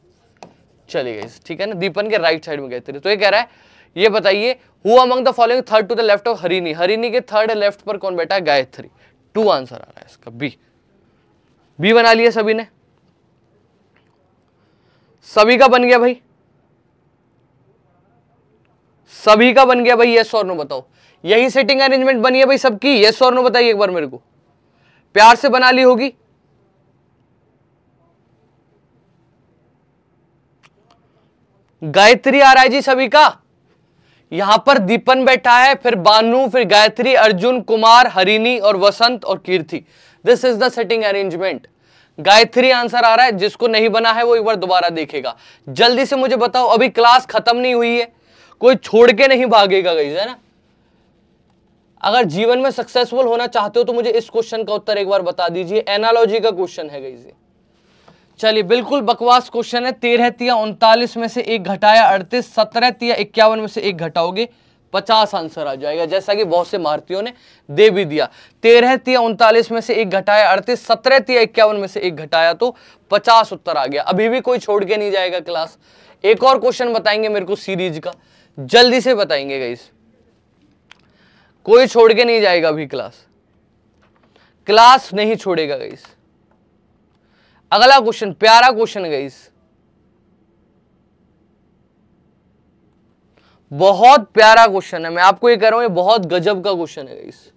चले गए ठीक है ना दीपन के राइट साइड में गए थे तो ये कह रहा है ये बताइए who among the following third to the left of Harini Harini के थर्ड लेफ्ट पर कौन बैठा है गायत्री टू आंसर आ रहा है इसका बी बी बना लिया सभी ने सभी का बन गया भाई सभी का बन गया भाई यस और नो बताओ यही सेटिंग अरेंजमेंट बनी है भाई सबकी यस और नो बताइए एक बार मेरे को प्यार से बना ली होगी गायत्री आ रहा है जी सभी का यहां पर दीपन बैठा है फिर बानू फिर गायत्री अर्जुन कुमार हरिनी और वसंत और Kirti this is the setting arrangement Gayatri answer आ रहा है जिसको नहीं बना है वो एक बार दोबारा देखेगा जल्दी से मुझे बताओ अभी क्लास खत्म नहीं हुई है कोई छोड़ के नहीं भागेगा गई है ना अगर जीवन में सक्सेसफुल होना चाहते हो तो मुझे इस क्वेश्चन का उत्तर एक बार बता दीजिए एनालॉजी का क्वेश्चन है गई चलिए बिल्कुल बकवास क्वेश्चन है तेरह तिया उनतालीस में से एक घटाया अड़तीस सत्रह तिया इक्यावन में से एक घटाओगे पचास आंसर आ जाएगा जैसा कि बहुत से भारतीयों ने दे भी दिया तेरह तिया उनतालीस में से एक घटाया अड़तीस सत्रह तिया इक्यावन में से एक घटाया तो पचास उत्तर आ गया अभी भी कोई छोड़ के नहीं जाएगा क्लास एक और क्वेश्चन बताएंगे मेरे को सीरीज का जल्दी से बताएंगे गाइस कोई छोड़ के नहीं जाएगा अभी क्लास क्लास नहीं छोड़ेगा गाइस अगला क्वेश्चन प्यारा क्वेश्चन इस बहुत प्यारा क्वेश्चन है मैं आपको ये कह रहा हूं ये बहुत गजब का क्वेश्चन है गईस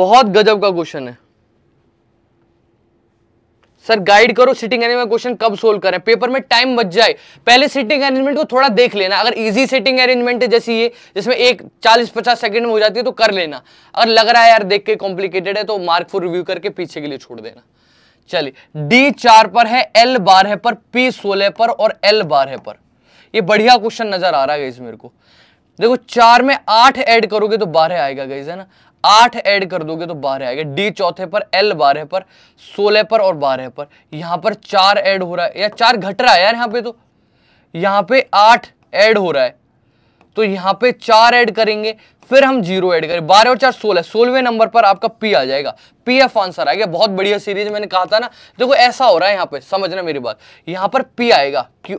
बहुत गजब का क्वेश्चन है सर गाइड करो सिटिंग अरेंजमेंट क्वेश्चन कब सोल्व करें पेपर में टाइम बच जाए पहले सिटिंग अरेंजमेंट को थोड़ा देख लेना अगर इजी सिटिंग अरेंजमेंट है जैसी ये जिसमें एक चालीस पचास सेकंड में हो जाती है तो कर लेना अगर लग रहा है यार देख के कॉम्प्लिकेटेड है तो मार्क फॉर रिव्यू करके पीछे के लिए छोड़ देना चलिए डी चार पर है एल बार है पर पी सोलह पर और एल बार है पर ये बढ़िया क्वेश्चन नजर आ रहा है इस मेरे को देखो चार में आठ ऐड करोगे तो बारह आएगा गई है ना आठ ऐड कर दोगे तो बारह आएगा डी चौथे पर एल बारह पर सोलह पर और बारह पर यहां पर चार ऐड हो रहा है या चार घट रहा है यार यहां पे तो यहां पे आठ ऐड हो रहा है तो यहां पे चार ऐड करेंगे फिर हम जीरो ऐड करें बारह और चार सोलह सोलहवें नंबर पर आपका पी आ जाएगा पी एफ आंसर आएगा बहुत बढ़िया सीरीज मैंने कहा था ना देखो ऐसा हो रहा है यहां पर समझना मेरी बात यहां पर पी आएगा क्यों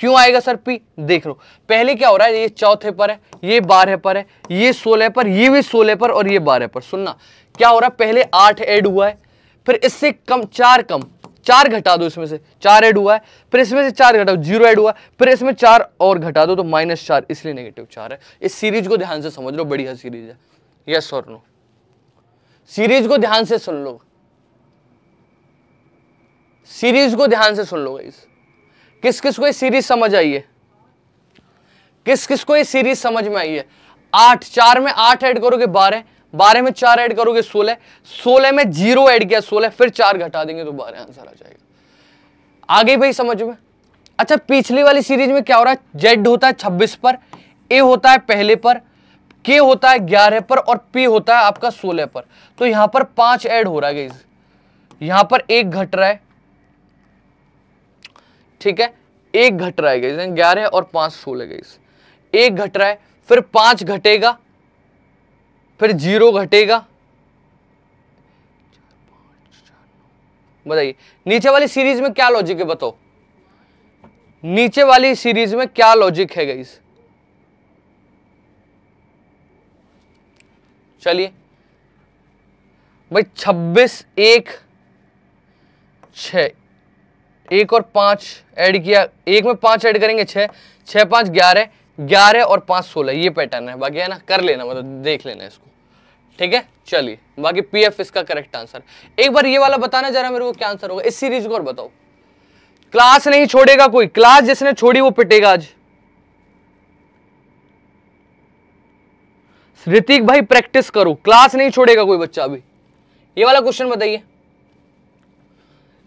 क्यों आएगा सर पी देख लो पहले क्या हो रहा है ये चौथे पर है ये बारह पर है ये सोलह पर ये भी सोलह पर और ये बारह पर सुनना क्या हो रहा है पहले आठ ऐड हुआ है फिर इससे कम चार कम चार घटा दो इसमें से चार ऐड हुआ है फिर इसमें से चार घटाओ जीरो ऐड हुआ फिर इसमें चार और घटा दो तो माइनस चार इसलिए नेगेटिव चार है इस सीरीज को ध्यान से समझ लो बढ़िया सीरीज है यस और नो सीरीज को ध्यान से सुन लो सीरीज को ध्यान से सुन लो इस किस किस को ये सीरीज समझ आई है किस किस को ये सीरीज समझ में आई है आठ चार में आठ ऐड करोगे बारह बारह में चार ऐड करोगे सोलह सोलह में जीरो ऐड किया सोलह फिर चार घटा देंगे तो बारह आंसर आ जाएगा आगे भाई समझ में अच्छा पिछली वाली सीरीज में क्या हो रहा है जेड होता है छब्बीस पर ए होता है पहले पर के होता है ग्यारह पर और पी होता है आपका सोलह पर तो यहां पर पांच ऐड हो रहा है यहां पर एक घट रहा है ठीक है एक घट रहा है गई ग्यारह और पांच सोलह गई एक घट रहा है फिर पांच घटेगा फिर जीरो घटेगा बताइए नीचे वाली सीरीज में क्या लॉजिक है बताओ नीचे वाली सीरीज में क्या लॉजिक है गई चलिए भाई छब्बीस एक छ एक और पाँच ऐड किया एक में पाँच ऐड करेंगे छः छः पाँच ग्यारह ग्यारह और पाँच सोलह ये पैटर्न है बाकी है ना कर लेना मतलब देख लेना इसको ठीक है चलिए बाकी पी एफ इसका करेक्ट आंसर एक बार ये वाला बताना जरा मेरे को क्या आंसर होगा इस सीरीज को और बताओ क्लास नहीं छोड़ेगा कोई क्लास जिसने छोड़ी वो पिटेगा आज ऋतिक भाई प्रैक्टिस करो क्लास नहीं छोड़ेगा कोई बच्चा अभी ये वाला क्वेश्चन बताइए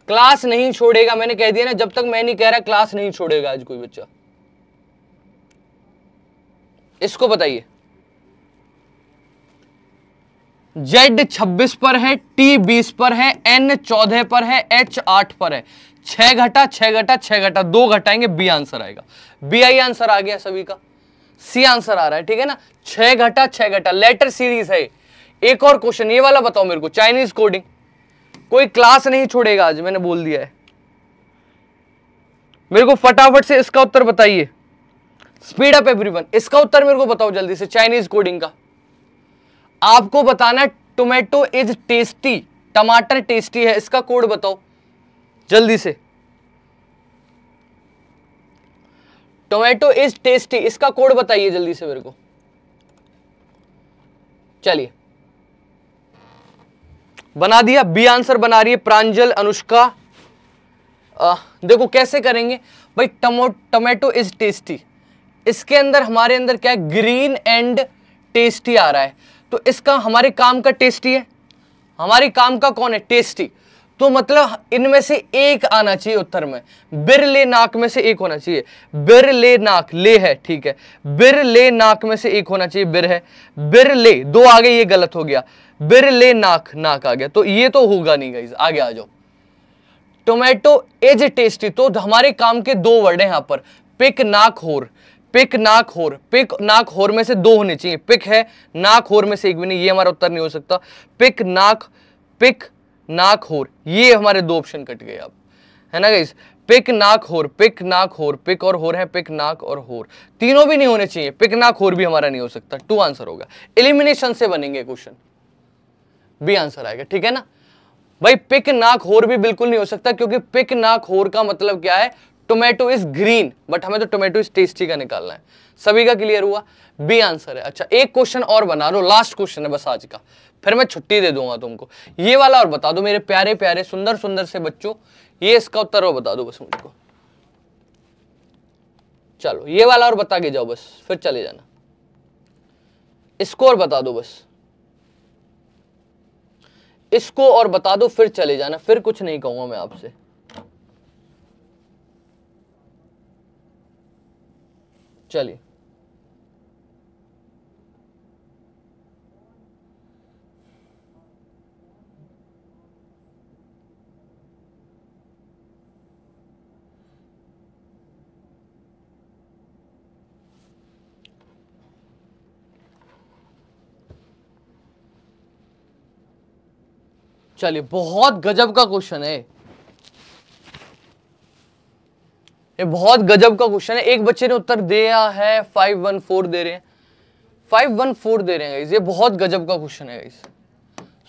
क्लास नहीं छोड़ेगा मैंने कह दिया ना जब तक मैं नहीं कह रहा क्लास नहीं छोड़ेगा आज कोई बच्चा इसको बताइए जेड छब्बीस पर है टी बीस पर है एन चौदह पर है एच आठ पर है छह घटा छह घटा छह घटा दो घटाएंगे बी आंसर आएगा बी आई आंसर आ गया सभी का सी आंसर आ रहा है ठीक है ना छह घटा छह घटा लेटर सीरीज है एक और क्वेश्चन ये वाला बताओ मेरे को चाइनीज कोडिंग कोई क्लास नहीं छोड़ेगा आज मैंने बोल दिया है मेरे को फटाफट से इसका उत्तर बताइए स्पीड अप एवरीवन इसका उत्तर मेरे को बताओ जल्दी से चाइनीज कोडिंग का आपको बताना टोमेटो इज टेस्टी टमाटर टेस्टी है इसका कोड बताओ जल्दी से टोमेटो इज टेस्टी इसका कोड बताइए जल्दी से मेरे को चलिए बना दिया बी आंसर बना रही है प्रांजल अनुष्का आ, देखो कैसे करेंगे भाई टमो टमेटो इज टेस्टी इसके अंदर हमारे अंदर क्या है ग्रीन एंड टेस्टी आ रहा है तो इसका हमारे काम का टेस्टी है हमारे काम का कौन है टेस्टी तो मतलब इनमें से एक आना चाहिए उत्तर में बिर ले नाक में से एक होना चाहिए बिर ले नाक ले है ठीक है बिर ले नाक में से एक होना चाहिए बिर है बिर ले दो आगे ये गलत हो गया बिरले नाक नाक आ गया तो ये तो होगा नहीं गाइज आगे आ जाओ टोमेटो इज टेस्टी तो हमारे काम के दो वर्ड है यहां पर पिक नाक होर पिक नाक होर पिक नाक होर में से दो होने चाहिए पिक है नाक होर में से एक भी नहीं ये हमारा उत्तर नहीं हो सकता पिक नाक पिक नाक होर ये हमारे दो ऑप्शन कट गए अब है ना गाइज पिक नाक होर पिक नाक होर पिक और होर है पिक नाक और होर तीनों भी नहीं होने चाहिए पिक नाक होर भी हमारा नहीं हो सकता टू आंसर होगा एलिमिनेशन से बनेंगे क्वेश्चन बी आंसर आएगा ठीक है ना भाई पिक नाक होर भी बिल्कुल नहीं हो सकता क्योंकि पिक नाक होर का मतलब क्या है टोमेटो इज ग्रीन बट हमें तो टोमेटो इज टेस्टी का निकालना है सभी का क्लियर हुआ बी आंसर है अच्छा एक क्वेश्चन और बना लो लास्ट क्वेश्चन है बस आज का फिर मैं छुट्टी दे दूंगा तुमको ये वाला और बता दो मेरे प्यारे प्यारे सुंदर सुंदर से बच्चों ये इसका उत्तर और बता दो बस मुझको चलो ये वाला और बता के जाओ बस फिर चले जाना स्कोर बता दो बस इसको और बता दो फिर चले जाना फिर कुछ नहीं कहूंगा मैं आपसे चलिए चलिए बहुत गजब का क्वेश्चन है ये बहुत गजब का क्वेश्चन है एक बच्चे ने उत्तर दिया है फाइव वन फोर दे रहे हैं फाइव वन फोर दे रहे हैं ये बहुत गजब का क्वेश्चन है इस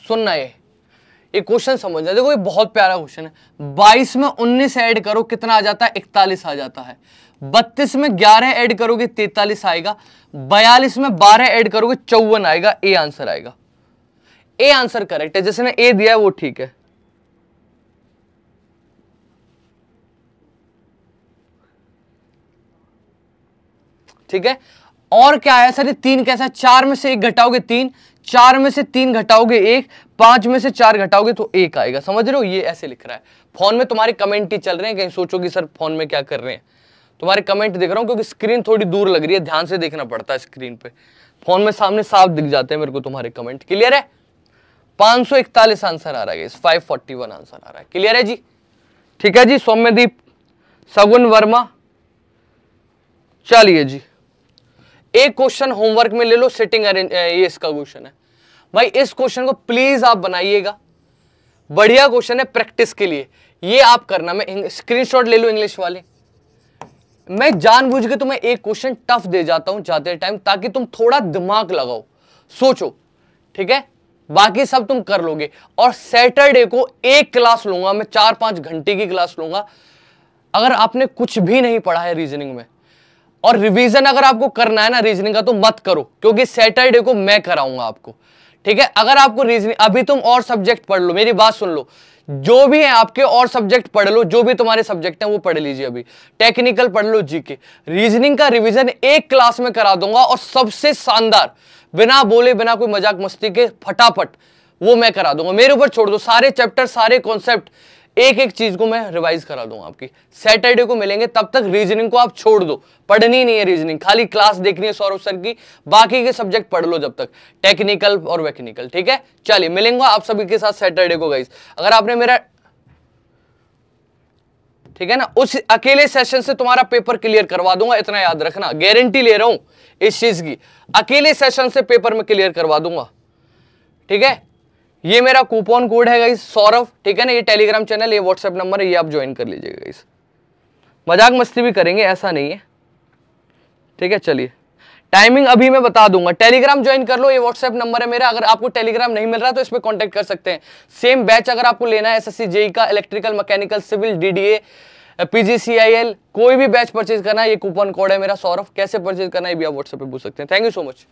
सुनना ये ये क्वेश्चन समझना देखो ये बहुत प्यारा क्वेश्चन है बाईस में उन्नीस ऐड करो कितना आ जाता है इकतालीस आ जाता है बत्तीस में ग्यारह ऐड करोगे तैतालीस आएगा बयालीस में बारह ऐड करोगे चौवन आएगा ए आंसर आएगा ए आंसर करेक्ट है जिसने ए दिया है वो ठीक है ठीक है और क्या है सर ये तीन कैसा है चार में से एक घटाओगे तीन चार में से तीन घटाओगे एक पांच में से चार घटाओगे तो एक आएगा समझ रहे हो ये ऐसे लिख रहा है फोन में तुम्हारे कमेंट ही चल रहे हैं कहीं सोचोगे सर फोन में क्या कर रहे हैं तुम्हारे कमेंट देख रहा हूं क्योंकि स्क्रीन थोड़ी दूर लग रही है ध्यान से देखना पड़ता है स्क्रीन पे फोन में सामने साफ दिख जाते हैं मेरे को तुम्हारे कमेंट क्लियर है 541 आंसर आ रहा है 541 आंसर आ रहा है क्लियर है जी ठीक है जी सौम्यदीप सगुन वर्मा चलिए जी एक क्वेश्चन होमवर्क में ले लो सिटिंग ये इसका क्वेश्चन है भाई इस क्वेश्चन को प्लीज आप बनाइएगा बढ़िया क्वेश्चन है प्रैक्टिस के लिए ये आप करना मैं स्क्रीनशॉट ले लो इंग्लिश वाले मैं जानबूझ के तुम्हें एक क्वेश्चन टफ दे जाता हूं जाते टाइम ताकि तुम थोड़ा दिमाग लगाओ सोचो ठीक है बाकी सब तुम कर लोगे और सैटरडे को एक क्लास लूंगा मैं चार पांच घंटे की क्लास लूंगा अगर आपने कुछ भी नहीं पढ़ा है रीजनिंग में और रिवीजन अगर आपको करना है ना रीजनिंग का तो मत करो क्योंकि सैटरडे को मैं कराऊंगा आपको ठीक है अगर आपको रीजनिंग अभी तुम और सब्जेक्ट पढ़ लो मेरी बात सुन लो जो भी है आपके और सब्जेक्ट पढ़ लो जो भी तुम्हारे सब्जेक्ट हैं वो पढ़ लीजिए अभी टेक्निकल पढ़ लो जीके रीजनिंग का रिवीजन एक क्लास में करा दूंगा और सबसे शानदार बिना बोले बिना कोई मजाक मस्ती के फटाफट वो मैं करा दूंगा मेरे ऊपर छोड़ दो सारे चैप्टर सारे कॉन्सेप्ट एक एक चीज को मैं रिवाइज करा दूंगा आपकी सैटरडे को मिलेंगे तब तक रीजनिंग को आप छोड़ दो पढ़नी नहीं है रीजनिंग खाली क्लास देखनी है सौरभ सर की बाकी के सब्जेक्ट पढ़ लो जब तक टेक्निकल और वेक्निकल ठीक है चलिए मिलेंगे आप सभी के साथ सैटरडे को गाइज अगर आपने मेरा ठीक है ना उस अकेले सेशन से तुम्हारा पेपर क्लियर करवा दूंगा इतना याद रखना गारंटी ले रहा हूं इस चीज़ की अकेले सेशन से पेपर में क्लियर करवा दूंगा ठीक है ये मेरा कूपन कोड है गाइस सौरभ ठीक है ना ये टेलीग्राम चैनल ये व्हाट्सएप नंबर है ये आप ज्वाइन कर लीजिएगा गाइस मजाक मस्ती भी करेंगे ऐसा नहीं है ठीक है चलिए टाइमिंग अभी मैं बता दूंगा टेलीग्राम ज्वाइन कर लो ये व्हाट्सएप नंबर है मेरा अगर आपको टेलीग्राम नहीं मिल रहा तो इस पर कॉन्टैक्ट कर सकते हैं सेम बैच अगर आपको लेना है एस सी जेई का electrical mechanical civil DDA PGCIL uh, कोई भी बैच परचेज करना है ये कूपन कोड है मेरा सौरभ कैसे परचेज करना है ये भी आप व्हाट्सएप पे पूछ सकते हैं थैंक यू सो मच